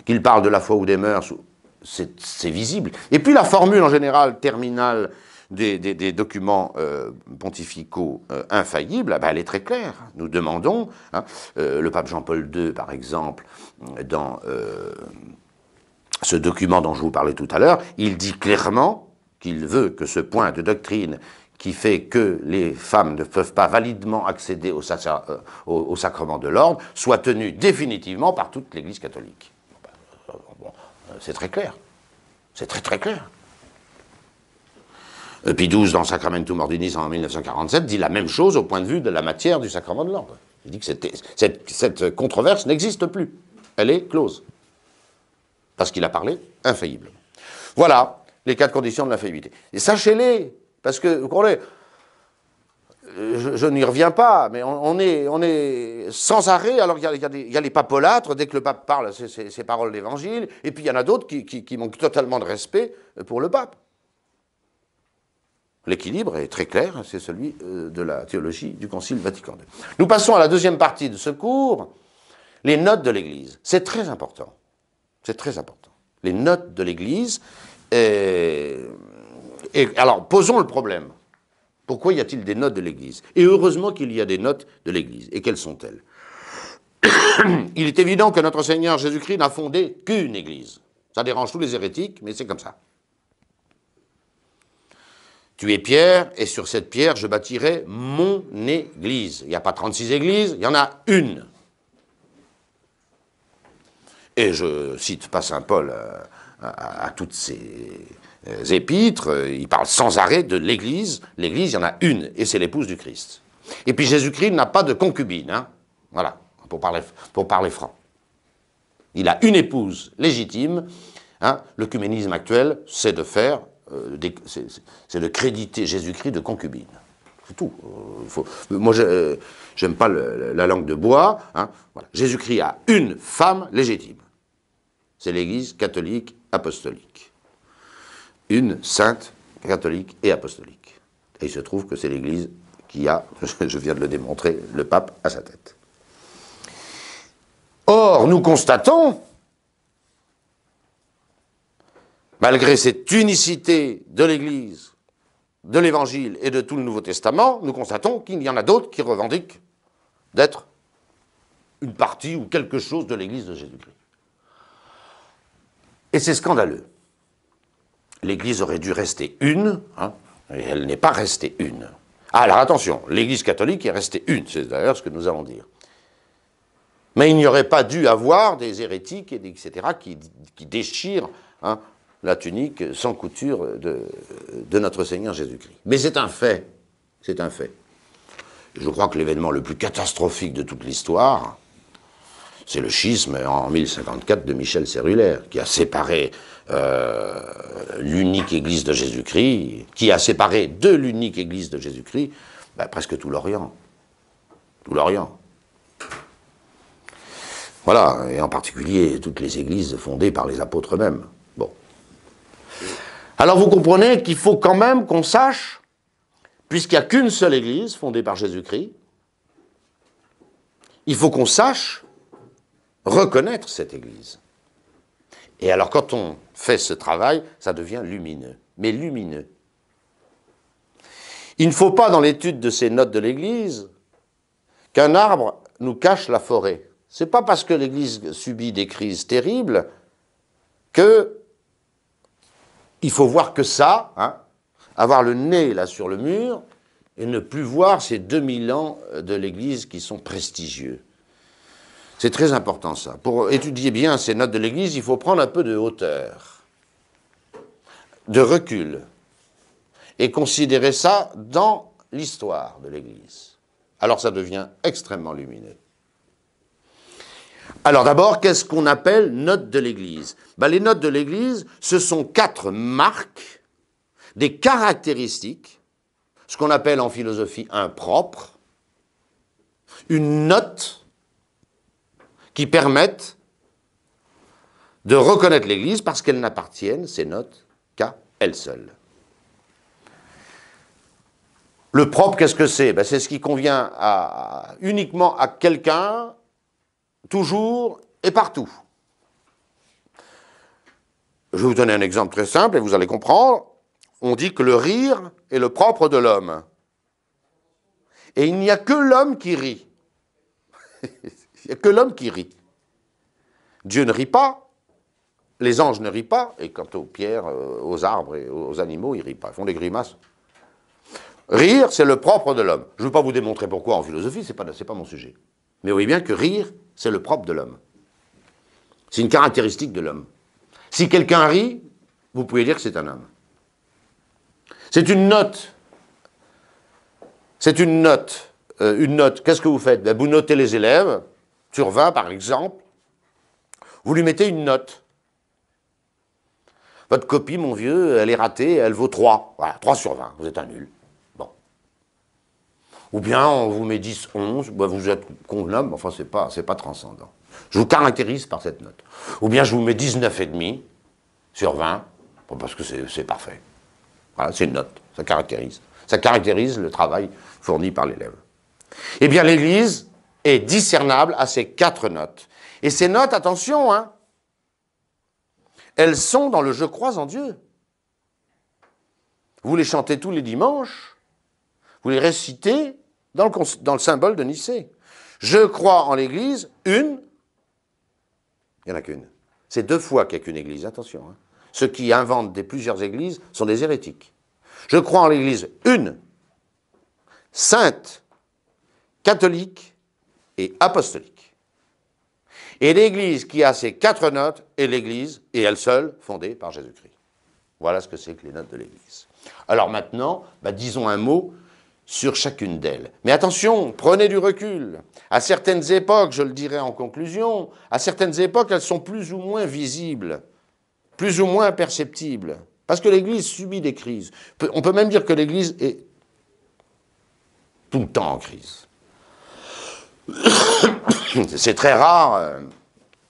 Qu'il parle de la foi ou des mœurs c'est visible. Et puis la formule en général terminale des, documents euh, pontificaux euh, infaillibles, ah ben, elle est très claire. Nous demandons, hein, euh, le pape Jean-Paul II par exemple, dans ce document dont je vous parlais tout à l'heure, il dit clairement qu'il veut que ce point de doctrine qui fait que les femmes ne peuvent pas validement accéder au sacrement de l'ordre soit tenu définitivement par toute l'Église catholique c'est très clair. C'est très très clair. puis XII, dans Sacramentum Ordinis en 1947, dit la même chose au point de vue de la matière du sacrement de l'ordre. Il dit que cette, cette controverse n'existe plus. Elle est close. Parce qu'il a parlé infailliblement. Voilà les quatre conditions de l'infaillibilité. Et sachez-les, parce que, vous comprenez, je, n'y reviens pas, mais on, est, on est sans arrêt. Alors, il y, a, les papolâtres, dès que le pape parle, c'est ses paroles d'évangile, et puis il y en a d'autres qui, manquent totalement de respect euh, pour le pape. L'équilibre est très clair, hein, c'est celui euh, de la théologie du Concile Vatican II. Nous passons à la deuxième partie de ce cours, les notes de l'Église. C'est très important. C'est très important. Les notes de l'Église. Euh, et, alors, posons le problème. Pourquoi y a-t-il des notes de l'Église Et heureusement qu'il y a des notes de l'Église. Et quelles sont-elles [coughs] Il est évident que notre Seigneur Jésus-Christ n'a fondé qu'une Église. Ça dérange tous les hérétiques, mais c'est comme ça. Tu es Pierre, et sur cette pierre, je bâtirai mon Église. Il n'y a pas 36 églises, il y en a une. Et je cite pas Saint Paul euh, à toutes ces euh, épîtres, euh, il parle sans arrêt de l'Église. L'Église, il y en a une, et c'est l'épouse du Christ. Et puis Jésus-Christ n'a pas de concubine, hein. voilà, pour parler, pour parler franc. Il a une épouse légitime. Hein L'œcuménisme actuel, c'est de faire, euh, c'est de créditer Jésus-Christ de concubine. C'est tout. Moi, j'aime pas la langue de bois. Hein. Jésus-Christ a une femme légitime. C'est l'Église catholique apostolique une sainte catholique et apostolique. Et il se trouve que c'est l'Église qui a, [laughs] je viens de le démontrer, le pape à sa tête. Or, nous constatons, malgré cette unicité de l'Église, de l'Évangile et de tout le Nouveau Testament, nous constatons qu'il y en a d'autres qui revendiquent d'être une partie ou quelque chose de l'Église de Jésus-Christ. Et c'est scandaleux l'Église aurait dû rester une, hein, et elle n'est pas restée une. Ah, alors attention, l'Église catholique est restée une, c'est d'ailleurs ce que nous allons dire. Mais il n'y aurait pas dû avoir des hérétiques, et etc., qui, déchirent hein, la tunique sans couture de, de notre Seigneur Jésus-Christ. Mais c'est un fait, c'est un fait. Je crois que l'événement le plus catastrophique de toute l'histoire, c'est le schisme en 1054 de Michel Cérulaire, qui a séparé euh, l'unique Église de Jésus-Christ, qui a séparé de l'unique Église de Jésus-Christ bah, presque tout l'Orient. Tout l'Orient. Voilà, et en particulier toutes les églises fondées par les apôtres eux-mêmes. Bon. Alors vous comprenez qu'il faut quand même qu'on sache, puisqu'il n'y a qu'une seule église fondée par Jésus-Christ, il faut qu'on sache reconnaître cette église. Et alors quand on fait ce travail, ça devient lumineux. Mais lumineux. Il ne faut pas, dans l'étude de ces notes de l'Église, qu'un arbre nous cache la forêt. C'est pas parce que l'Église subit des crises terribles que il faut voir que ça, hein, avoir le nez là sur le mur et ne plus voir ces 2000 ans de l'Église qui sont prestigieux. C'est très important ça. Pour étudier bien ces notes de l'Église, il faut prendre un peu de hauteur, de recul, et considérer ça dans l'histoire de l'Église. Alors ça devient extrêmement lumineux. Alors d'abord, qu'est-ce qu'on appelle notes de l'Église ben, Les notes de l'Église, ce sont quatre marques, des caractéristiques, ce qu'on appelle en philosophie un propre, une note, qui permettent de reconnaître l'Église parce qu'elle n'appartiennent, ces notes, qu'à elle seule. Le propre, qu'est-ce que c'est ben, C'est ce qui convient uniquement à quelqu'un, toujours et partout. Je vais vous donner un exemple très simple et vous allez comprendre. On dit que le rire est le propre de l'homme. Et il n'y a que l'homme qui rit. [laughs] Il n'y a que l'homme qui rit. Dieu ne rit pas, les anges ne rient pas, et quant aux pierres, euh, aux arbres et aux animaux, ils ne rient pas, ils font des grimaces. Rire, c'est le propre de l'homme. Je ne veux pas vous démontrer pourquoi en philosophie, ce n'est pas, mon sujet. Mais vous voyez bien que rire, c'est le propre de l'homme. C'est une caractéristique de l'homme. Si quelqu'un rit, vous pouvez dire que c'est un homme. C'est une note. C'est une note. Euh, une note. Qu'est-ce que vous faites ben, Vous notez les élèves, sur 20, par exemple, vous lui mettez une note. Votre copie, mon vieux, elle est ratée, elle vaut 3. Voilà, 3 sur 20, vous êtes un nul. Bon. Ou bien on vous met 10, 11, bah, vous êtes convenable, mais enfin, c'est pas, pas transcendant. Je vous caractérise par cette note. Ou bien je vous mets 19,5 sur 20, parce que c'est parfait. Voilà, c'est une note, ça caractérise. Ça caractérise le travail fourni par l'élève. Eh bien, l'Église, est discernable à ces quatre notes. Et ces notes, attention, hein, elles sont dans le je crois en Dieu. Vous les chantez tous les dimanches, vous les récitez dans le, dans le symbole de Nicée. Je crois en l'Église, une, il n'y en a qu'une. C'est deux fois qu'il n'y a qu'une Église, attention. Hein. Ceux qui inventent des plusieurs Églises sont des hérétiques. Je crois en l'Église une, sainte, catholique, et apostolique. Et l'Église qui a ces quatre notes est l'Église, et elle seule, fondée par Jésus-Christ. Voilà ce que c'est que les notes de l'Église. Alors maintenant, bah, disons un mot sur chacune d'elles. Mais attention, prenez du recul. À certaines époques, je le dirai en conclusion, à certaines époques, elles sont plus ou moins visibles, plus ou moins perceptibles, parce que l'Église subit des crises. On peut même dire que l'Église est tout le temps en crise. [coughs] c'est très rare. Euh,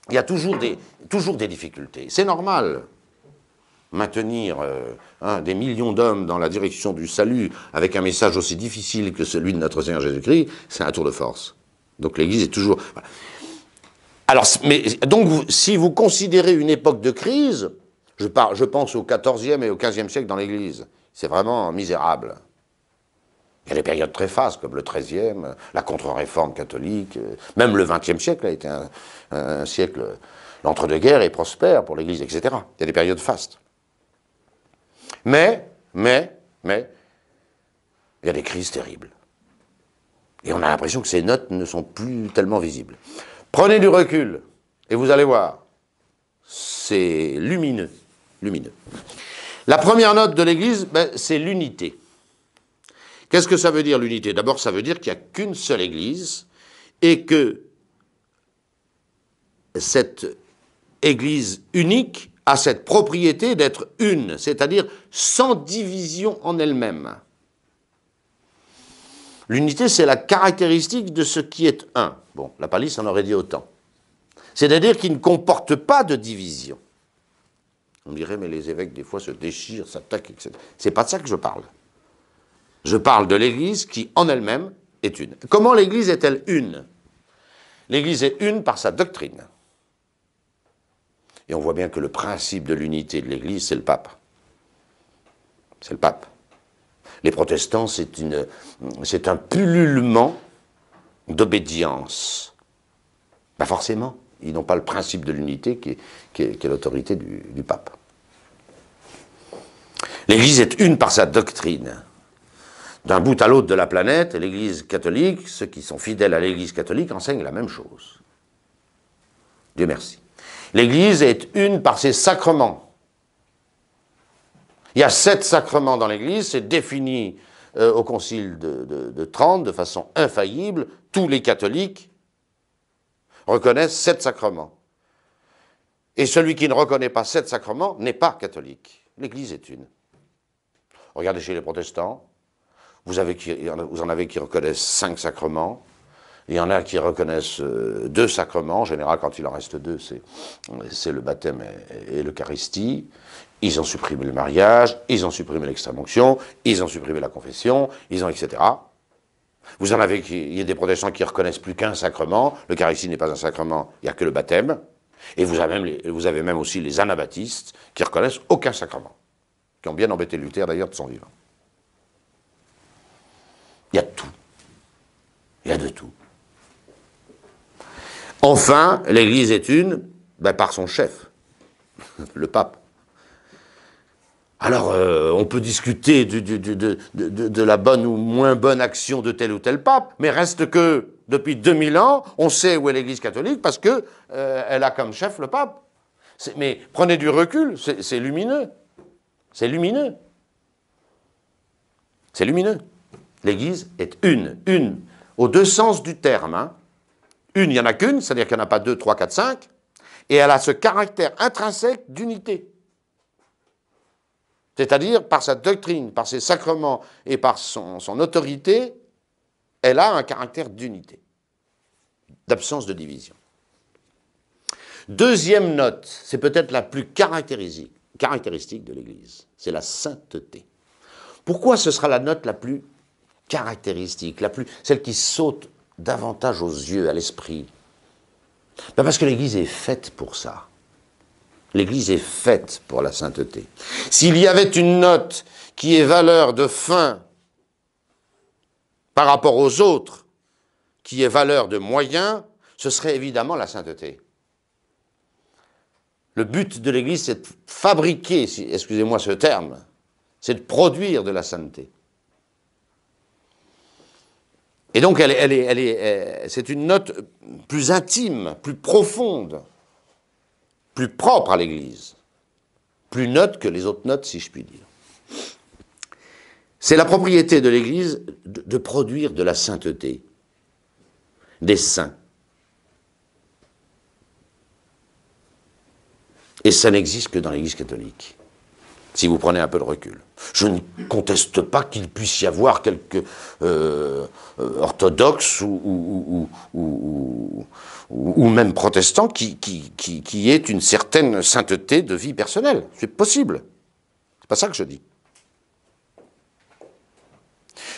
il y a toujours des, toujours des difficultés. C'est normal. Maintenir euh, hein, des millions d'hommes dans la direction du salut avec un message aussi difficile que celui de notre Seigneur Jésus-Christ, c'est un tour de force. Donc l'Église est toujours. Alors, mais, donc, si vous considérez une époque de crise, je, je pense au XIVe et au XVe siècle dans l'Église, c'est vraiment misérable. Il y a des périodes très fastes, comme le XIIIe, la contre-réforme catholique, euh, même le XXe siècle a été un, siècle, l'entre-deux-guerres et prospère pour l'Église, etc. Il y a des périodes fastes. Mais, mais, mais, il y a des crises terribles. Et on a l'impression que ces notes ne sont plus tellement visibles. Prenez du recul, et vous allez voir, c'est lumineux, lumineux. La première note de l'Église, ben, c'est l'unité. Qu'est-ce que ça veut dire l'unité D'abord, ça veut dire qu'il n'y a qu'une seule Église et que cette Église unique a cette propriété d'être une, c'est-à-dire sans division en elle-même. L'unité, c'est la caractéristique de ce qui est un. Bon, la palisse en aurait dit autant. C'est-à-dire qu'il ne comporte pas de division. On dirait, mais les évêques, des fois, se déchirent, s'attaquent, etc. C'est pas de ça que je parle. Je parle de l'Église qui, en elle-même, est une. Comment l'Église est-elle une L'Église est une par sa doctrine. Et on voit bien que le principe de l'unité de l'Église, c'est le pape. C'est le pape. Les protestants, c'est un pullulement d'obédience. Pas bah, forcément, ils n'ont pas le principe de l'unité qui est, l'autorité du pape. L'Église est une par sa doctrine d'un bout à l'autre de la planète, l'Église catholique, ceux qui sont fidèles à l'Église catholique enseignent la même chose. Dieu merci. L'Église est une par ses sacrements. Il y a sept sacrements dans l'Église, c'est défini euh, au Concile de Trente de façon infaillible. Tous les catholiques reconnaissent sept sacrements. Et celui qui ne reconnaît pas sept sacrements n'est pas catholique. L'Église est une. Regardez chez les protestants, vous, en avez qui reconnaissent cinq sacrements. Il y en a qui reconnaissent euh, deux sacrements. En général, quand il en reste deux, c'est le baptême et, l'Eucharistie. Ils ont supprimé le mariage, ils ont supprimé l'extrême-onction, ils ont supprimé la confession, ils ont etc. Vous en avez, qui... il y a des protestants qui reconnaissent plus qu'un sacrement. L'Eucharistie n'est pas un sacrement, il n'y a que le baptême. Et vous avez, même vous avez même aussi les anabaptistes qui reconnaissent aucun sacrement, qui ont bien embêté Luther d'ailleurs de son vivant. Il y a de tout. Il y a de tout. Enfin, l'Église est une ben, par son chef, le pape. Alors, euh, on peut discuter de, la bonne ou moins bonne action de tel ou tel pape, mais reste que, depuis 2000 ans, on sait où est l'Église catholique parce qu'elle euh, elle a comme chef le pape. Mais prenez du recul, c'est lumineux. C'est lumineux. C'est lumineux. L'Église est une, une, au deux sens du terme. Hein. Une, il n'y en a qu'une, c'est-à-dire qu'il n'y en a pas deux, trois, quatre, cinq, et elle a ce caractère intrinsèque d'unité. C'est-à-dire, par sa doctrine, par ses sacrements et par son, autorité, elle a un caractère d'unité, d'absence de division. Deuxième note, c'est peut-être la plus caractéristique, caractéristique de l'Église, c'est la sainteté. Pourquoi ce sera la note la plus caractéristique, la plus, celle qui saute davantage aux yeux, à l'esprit ben, Parce que l'Église est faite pour ça. L'Église est faite pour la sainteté. S'il y avait une note qui est valeur de fin par rapport aux autres, qui est valeur de moyen, ce serait évidemment la sainteté. Le but de l'Église, c'est de fabriquer, excusez-moi ce terme, c'est de produire de la sainteté. Et donc, elle, est, elle est, euh, c'est une note plus intime, plus profonde, plus propre à l'Église, plus note que les autres notes, si je puis dire. C'est la propriété de l'Église de produire de la sainteté, des saints. Et ça n'existe que dans l'Église catholique si vous prenez un peu de recul. Je ne conteste pas qu'il puisse y avoir quelques euh, euh, orthodoxe orthodoxes ou, même protestants qui, qui, qui aient une certaine sainteté de vie personnelle. C'est possible. C'est pas ça que je dis.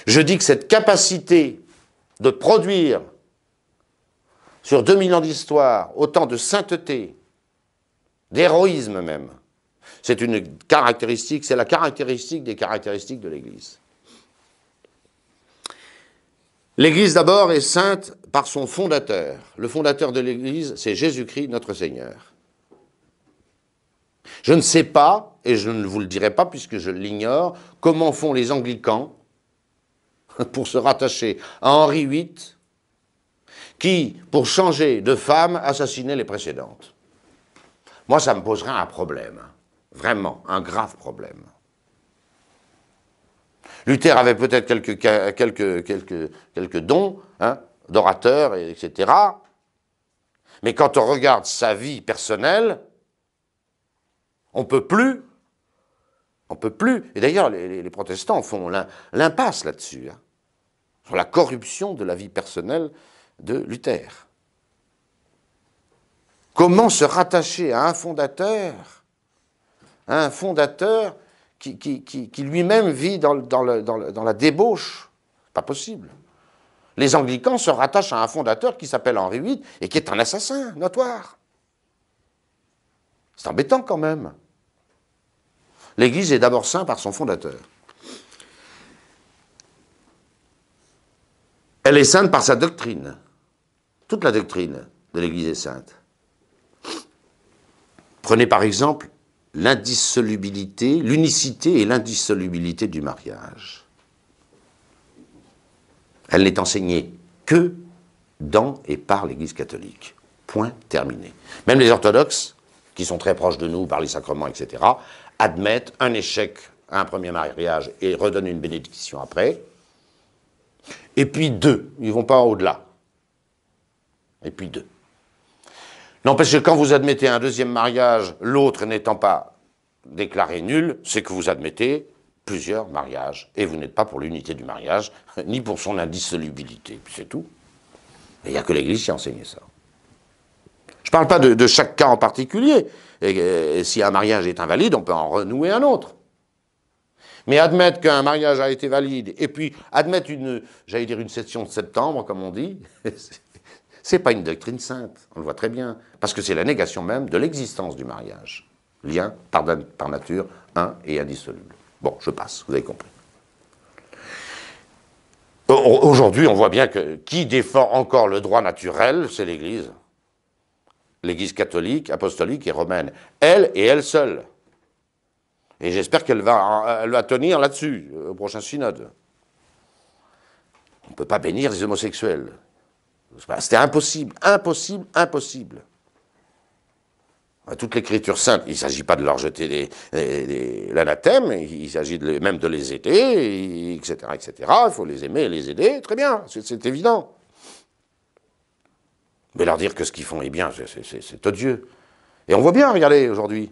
Je dis que cette capacité de produire sur 2000 ans d'histoire autant de sainteté, d'héroïsme même, c'est une caractéristique, c'est la caractéristique des caractéristiques de l'Église. L'Église d'abord est sainte par son fondateur. Le fondateur de l'Église, c'est Jésus-Christ notre Seigneur. Je ne sais pas, et je ne vous le dirai pas puisque je l'ignore, comment font les anglicans [laughs] pour se rattacher à Henri VIII, qui, pour changer de femme, assassinait les précédentes. Moi, ça me poserait un problème. Vraiment, un grave problème. Luther avait peut-être quelques, quelques, quelques, quelques, dons hein, d'orateur, etc. Mais quand on regarde sa vie personnelle, on ne peut plus. On peut plus. Et d'ailleurs, les, protestants font l'impasse là-dessus, hein, sur la corruption de la vie personnelle de Luther. Comment se rattacher à un fondateur un fondateur qui, qui, lui-même vit dans, dans, le, dans, dans la débauche. Pas possible. Les anglicans se rattachent à un fondateur qui s'appelle Henri VIII et qui est un assassin notoire. C'est embêtant quand même. L'Église est d'abord sainte par son fondateur. Elle est sainte par sa doctrine. Toute la doctrine de l'Église est sainte. Prenez par exemple l'indissolubilité, l'unicité et l'indissolubilité du mariage. Elle n'est enseignée que dans et par l'Église catholique. Point terminé. Même les orthodoxes, qui sont très proches de nous par les sacrements, etc., admettent un échec à un premier mariage et redonnent une bénédiction après. Et puis deux, ils ne vont pas au-delà. Et puis deux parce que quand vous admettez un deuxième mariage, l'autre n'étant pas déclaré nul, c'est que vous admettez plusieurs mariages. Et vous n'êtes pas pour l'unité du mariage, ni pour son indissolubilité. c'est tout. Il n'y a que l'Église qui a enseigné ça. Je ne parle pas de, chaque cas en particulier. Et, si un mariage est invalide, on peut en renouer un autre. Mais admettre qu'un mariage a été valide, et puis admettre une, j'allais dire une session de septembre, comme on dit, [laughs] n'est pas une doctrine sainte, on le voit très bien, parce que c'est la négation même de l'existence du mariage. Lien par, nature un et indissoluble. Bon, je passe, vous avez compris. Aujourd'hui, on voit bien que qui défend encore le droit naturel, c'est l'Église. L'Église catholique, apostolique et romaine. Elle et elle seule. Et j'espère qu'elle va, euh, elle va tenir là-dessus, au prochain synode. On ne peut pas bénir les homosexuels. C'était impossible, impossible, impossible. Toute l'écriture sainte, il ne s'agit pas de leur jeter l'anathème, il s'agit même de les aider, etc., etc. Il faut les aimer les aider, très bien, c'est évident. Mais leur dire que ce qu'ils font est bien, c'est odieux. Et on voit bien, regardez, aujourd'hui.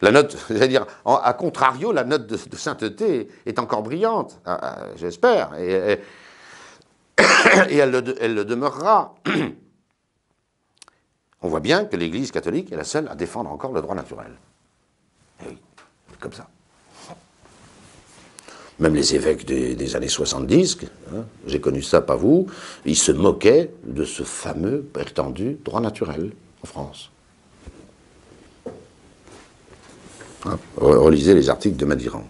La note, [laughs] c'est-à-dire, à contrario, la note de, sainteté est encore brillante, hein, hein, j'espère. et [coughs] et elle le, demeurera. [coughs] On voit bien que l'Église catholique est la seule à défendre encore le droit naturel. Et eh oui, comme ça. Même les évêques des, années 70, hein, j'ai connu ça, pas vous, ils se moquaient de ce fameux prétendu droit naturel en France. Hein, relisez les articles de Madiran.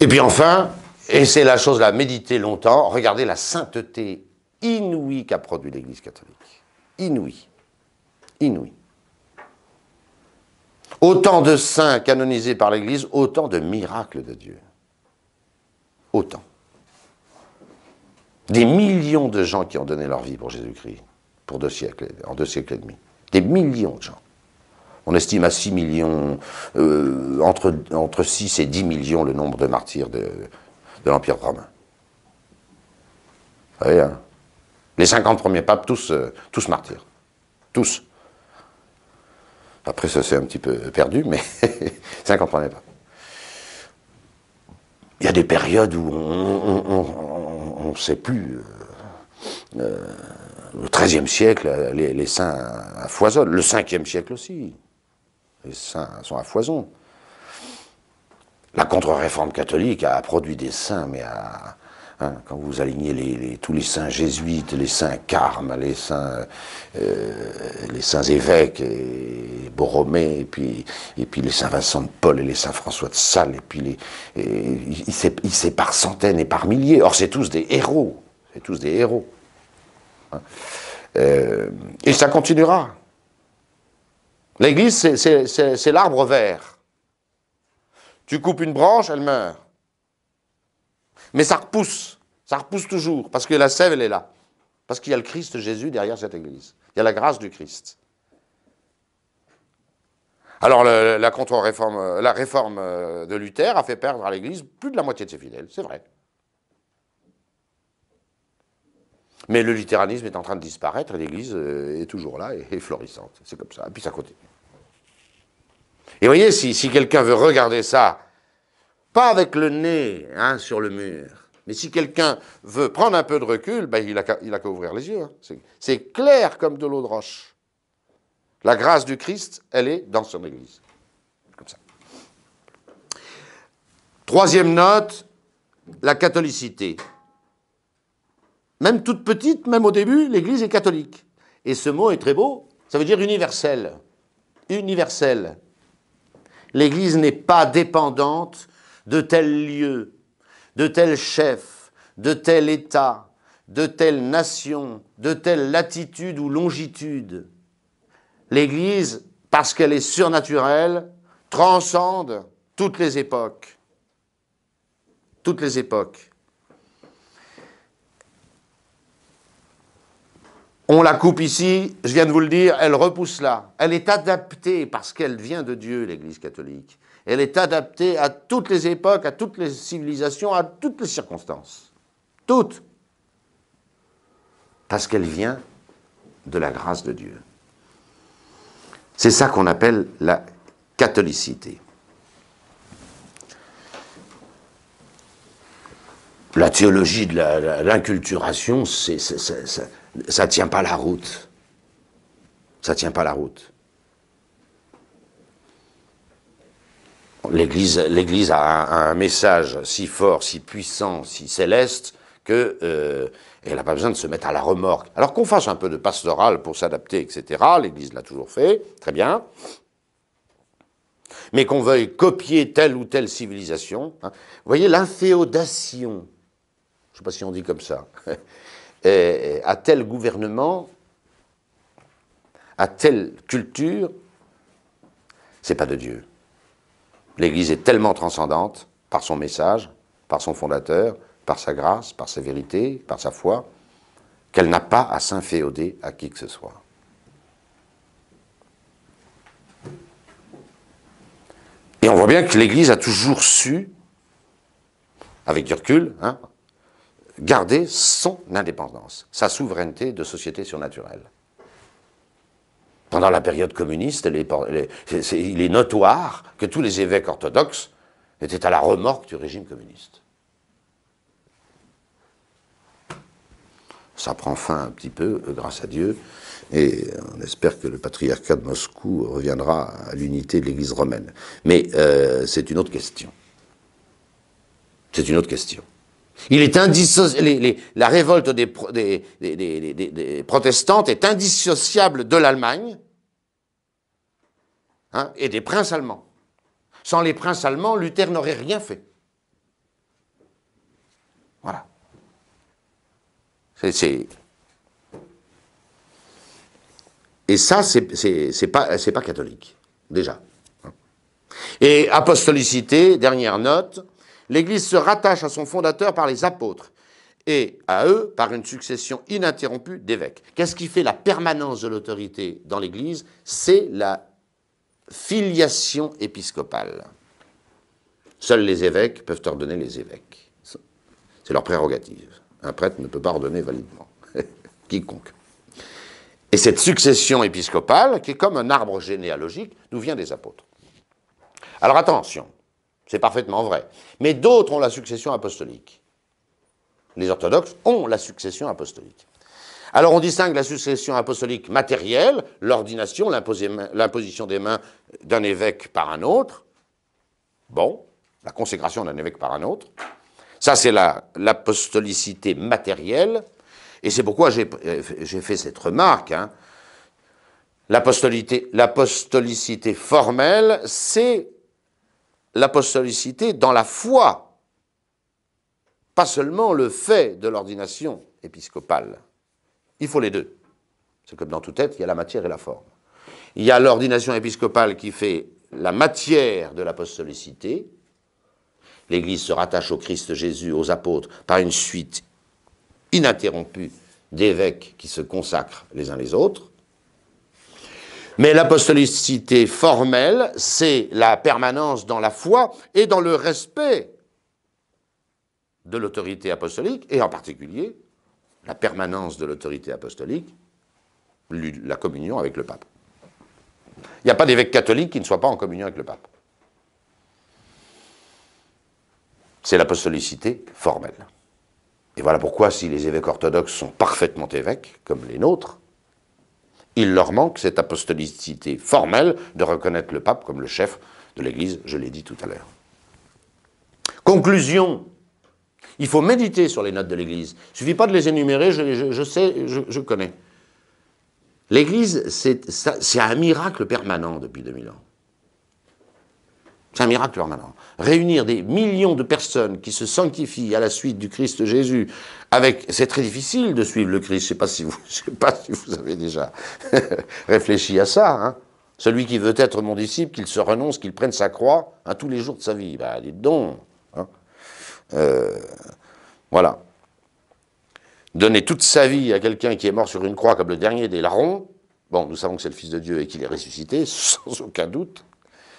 Et puis enfin, et c'est la chose à méditer longtemps. Regardez la sainteté inouïe qu'a produit l'Église catholique. Inouïe. Inouïe. Autant de saints canonisés par l'Église, autant de miracles de Dieu. Autant. Des millions de gens qui ont donné leur vie pour Jésus-Christ, pour deux siècles, en deux siècles et demi. Des millions de gens. On estime à 6 millions, euh, entre, entre 6 et 10 millions le nombre de martyrs de, de l'Empire romain. Vous voyez, hein. Les 50 premiers papes, tous, euh, tous martyrs. Tous. Après, ça c'est un petit peu perdu, mais 50 [laughs] premiers papes. Il y a des périodes où on ne sait plus. Euh, euh le XIIIe siècle, les, saints saints foison. Le 5e siècle aussi. Les saints sont à foison. La contre-réforme catholique a produit des saints, mais hein, quand vous alignez les, tous les saints jésuites, les saints carmes, les saints, euh, les saints évêques, et Borromée, et puis, et puis les saints Vincent de Paul, et les saints François de Sales, et puis les, il par centaines et par milliers. Or, c'est tous des héros. C'est tous des héros. Hein. Euh, et ça continuera. L'Église, c'est l'arbre vert. Tu coupes une branche, elle meurt. Mais ça repousse, ça repousse toujours, parce que la sève, elle est là. Parce qu'il y a le Christ Jésus derrière cette église. Il y a la grâce du Christ. Alors la contre-réforme, euh, la réforme euh, de Luther a fait perdre à l'Église plus de la moitié de ses fidèles, c'est vrai. Mais le luthéranisme est en train de disparaître et l'Église euh, est toujours là et, florissante. C'est comme ça. Et puis ça continue. Et voyez, si, quelqu'un veut regarder ça, pas avec le nez hein, sur le mur, mais si quelqu'un veut prendre un peu de recul, ben, il a qu'à ouvrir les yeux. Hein. C'est clair comme de l'eau de roche. La grâce du Christ, elle est dans son Église. Comme ça. Troisième note, la catholicité. Même toute petite, même au début, l'Église est catholique. Et ce mot est très beau, ça veut dire universel. Universel. L'Église n'est pas dépendante de tel lieu, de tel chef, de tel État, de telle nation, de telle latitude ou longitude. L'Église, parce qu'elle est surnaturelle, transcende toutes les époques. Toutes les époques. On la coupe ici, je viens de vous le dire, elle repousse là. Elle est adaptée parce qu'elle vient de Dieu, l'Église catholique. Elle est adaptée à toutes les époques, à toutes les civilisations, à toutes les circonstances. Toutes. Parce qu'elle vient de la grâce de Dieu. C'est ça qu'on appelle la catholicité. La théologie de l'inculturation, c'est ça ne tient pas la route. Ça ne tient pas la route. L'Église, a, a, un message si fort, si puissant, si céleste qu'elle euh, n'a pas besoin de se mettre à la remorque. Alors qu'on fasse un peu de pastoral pour s'adapter, etc. L'Église l'a toujours fait, très bien. Mais qu'on veuille copier telle ou telle civilisation. Hein. Vous voyez l'inféodation. Je ne sais pas si on dit comme ça. [laughs] Euh, à tel gouvernement, à telle culture, c'est pas de Dieu. L'Église est tellement transcendante par son message, par son fondateur, par sa grâce, par sa vérité, par sa foi, qu'elle n'a pas à s'inféoder à qui que ce soit. Et on voit bien que l'Église a toujours su, avec du recul, hein, garder son indépendance, sa souveraineté de société surnaturelle. Pendant la période communiste, il est notoire que tous les évêques orthodoxes étaient à la remorque du régime communiste. Ça prend fin un petit peu, euh, grâce à Dieu, et on espère que le patriarcat de Moscou reviendra à l'unité de l'Église romaine. Mais euh, c'est une autre question. C'est une autre question. Il est la révolte des, protestantes est indissociable de l'Allemagne hein, et des princes allemands. Sans les princes allemands, Luther n'aurait rien fait. Voilà. Et ça, c'est pas, pas catholique, déjà. Et apostolicité, dernière note, l'Église se rattache à son fondateur par les apôtres et à eux par une succession ininterrompue d'évêques. Qu'est-ce qui fait la permanence de l'autorité dans l'Église C'est la filiation épiscopale. Seuls les évêques peuvent ordonner les évêques. C'est leur prérogative. Un prêtre ne peut pas ordonner validement [laughs] quiconque. Et cette succession épiscopale, qui est comme un arbre généalogique, nous vient des apôtres. Alors attention, c'est parfaitement vrai. Mais d'autres ont la succession apostolique. Les orthodoxes ont la succession apostolique. Alors on distingue la succession apostolique matérielle, l'ordination, l'imposition des mains d'un évêque par un autre. Bon, la consécration d'un évêque par un autre. Ça, c'est l'apostolicité matérielle. Et c'est pourquoi j'ai fait cette remarque. Hein. L'apostolicité formelle, c'est l'apostolicité dans la foi, pas seulement le fait de l'ordination épiscopale. Il faut les deux. C'est comme dans toute tête, il y a la matière et la forme. Il y a l'ordination épiscopale qui fait la matière de l'apostolicité. L'Église se rattache au Christ Jésus, aux apôtres, par une suite ininterrompue d'évêques qui se consacrent les uns les autres. Mais l'apostolicité formelle, c'est la permanence dans la foi et dans le respect de l'autorité apostolique, et en particulier la permanence de l'autorité apostolique, la communion avec le pape. Il n'y a pas d'évêque catholique qui ne soit pas en communion avec le pape. C'est l'apostolicité formelle. Et voilà pourquoi, si les évêques orthodoxes sont parfaitement évêques, comme les nôtres, il leur manque cette apostolicité formelle de reconnaître le pape comme le chef de l'Église, je l'ai dit tout à l'heure. Conclusion. Il faut méditer sur les notes de l'Église. Il ne suffit pas de les énumérer, je, sais, je, je connais. L'Église, c'est un miracle permanent depuis 2000 ans. C'est un miracle maintenant. Réunir des millions de personnes qui se sanctifient à la suite du Christ Jésus avec, c'est très difficile de suivre le Christ. Je sais pas si vous, [laughs] sais pas si vous avez déjà [laughs] réfléchi à ça, hein. Celui qui veut être mon disciple, qu'il se renonce, qu'il prenne sa croix à hein, tous les jours de sa vie. Bah, dites donc. Hein. Euh, voilà. Donner toute sa vie à quelqu'un qui est mort sur une croix comme le dernier des larrons, bon, nous savons que c'est le Fils de Dieu et qu'il est ressuscité, [laughs] sans aucun doute.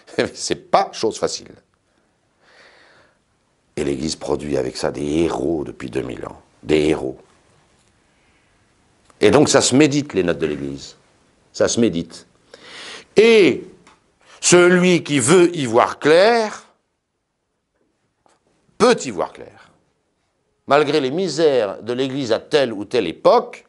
[laughs] c'est pas chose facile. Et l'Église produit avec ça des héros depuis 2000 ans, des héros. Et donc ça se médite, les notes de l'Église. Ça se médite. Et celui qui veut y voir clair, peut y voir clair. Malgré les misères de l'Église à telle ou telle époque,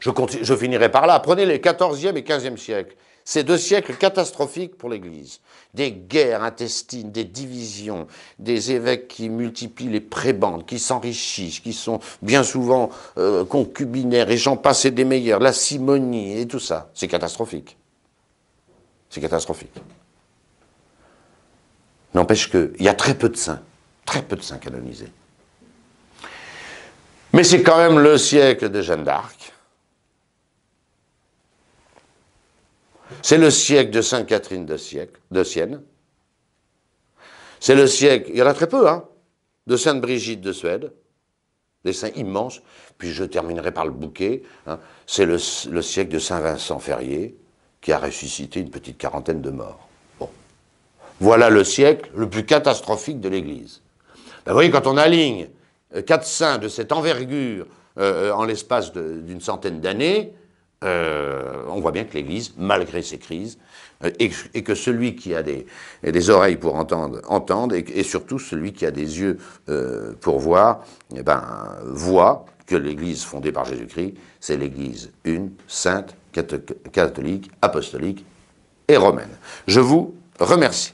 je, je, finirai par là. Prenez les 14e et 15e siècles. Ces deux siècles catastrophiques pour l'Église. Des guerres intestines, des divisions, des évêques qui multiplient les prébendes, qui s'enrichissent, qui sont bien souvent euh, concubinaires, et j'en passe des meilleurs, la simonie et tout ça. C'est catastrophique. C'est catastrophique. N'empêche qu'il y a très peu de saints, très peu de saints canonisés. Mais c'est quand même le siècle de Jeanne d'Arc. C'est le siècle de Sainte Catherine de, Sienne. C'est le siècle, il y en a très peu, hein, de Sainte Brigitte de Suède. Des saints immenses. Puis je terminerai par le bouquet. Hein. C'est le, siècle de Saint Vincent Ferrier qui a ressuscité une petite quarantaine de morts. Bon. Voilà le siècle le plus catastrophique de l'Église. Ben, vous voyez, quand on aligne euh, quatre saints de cette envergure euh, euh, en l'espace d'une centaine d'années, euh, on voit bien que l'Église, malgré ses crises, euh, et, que celui qui a des, oreilles pour entendre, entende, et, surtout celui qui a des yeux euh, pour voir, eh ben, voit que l'Église fondée par Jésus-Christ, c'est l'Église une, sainte, catholique, apostolique et romaine. Je vous remercie.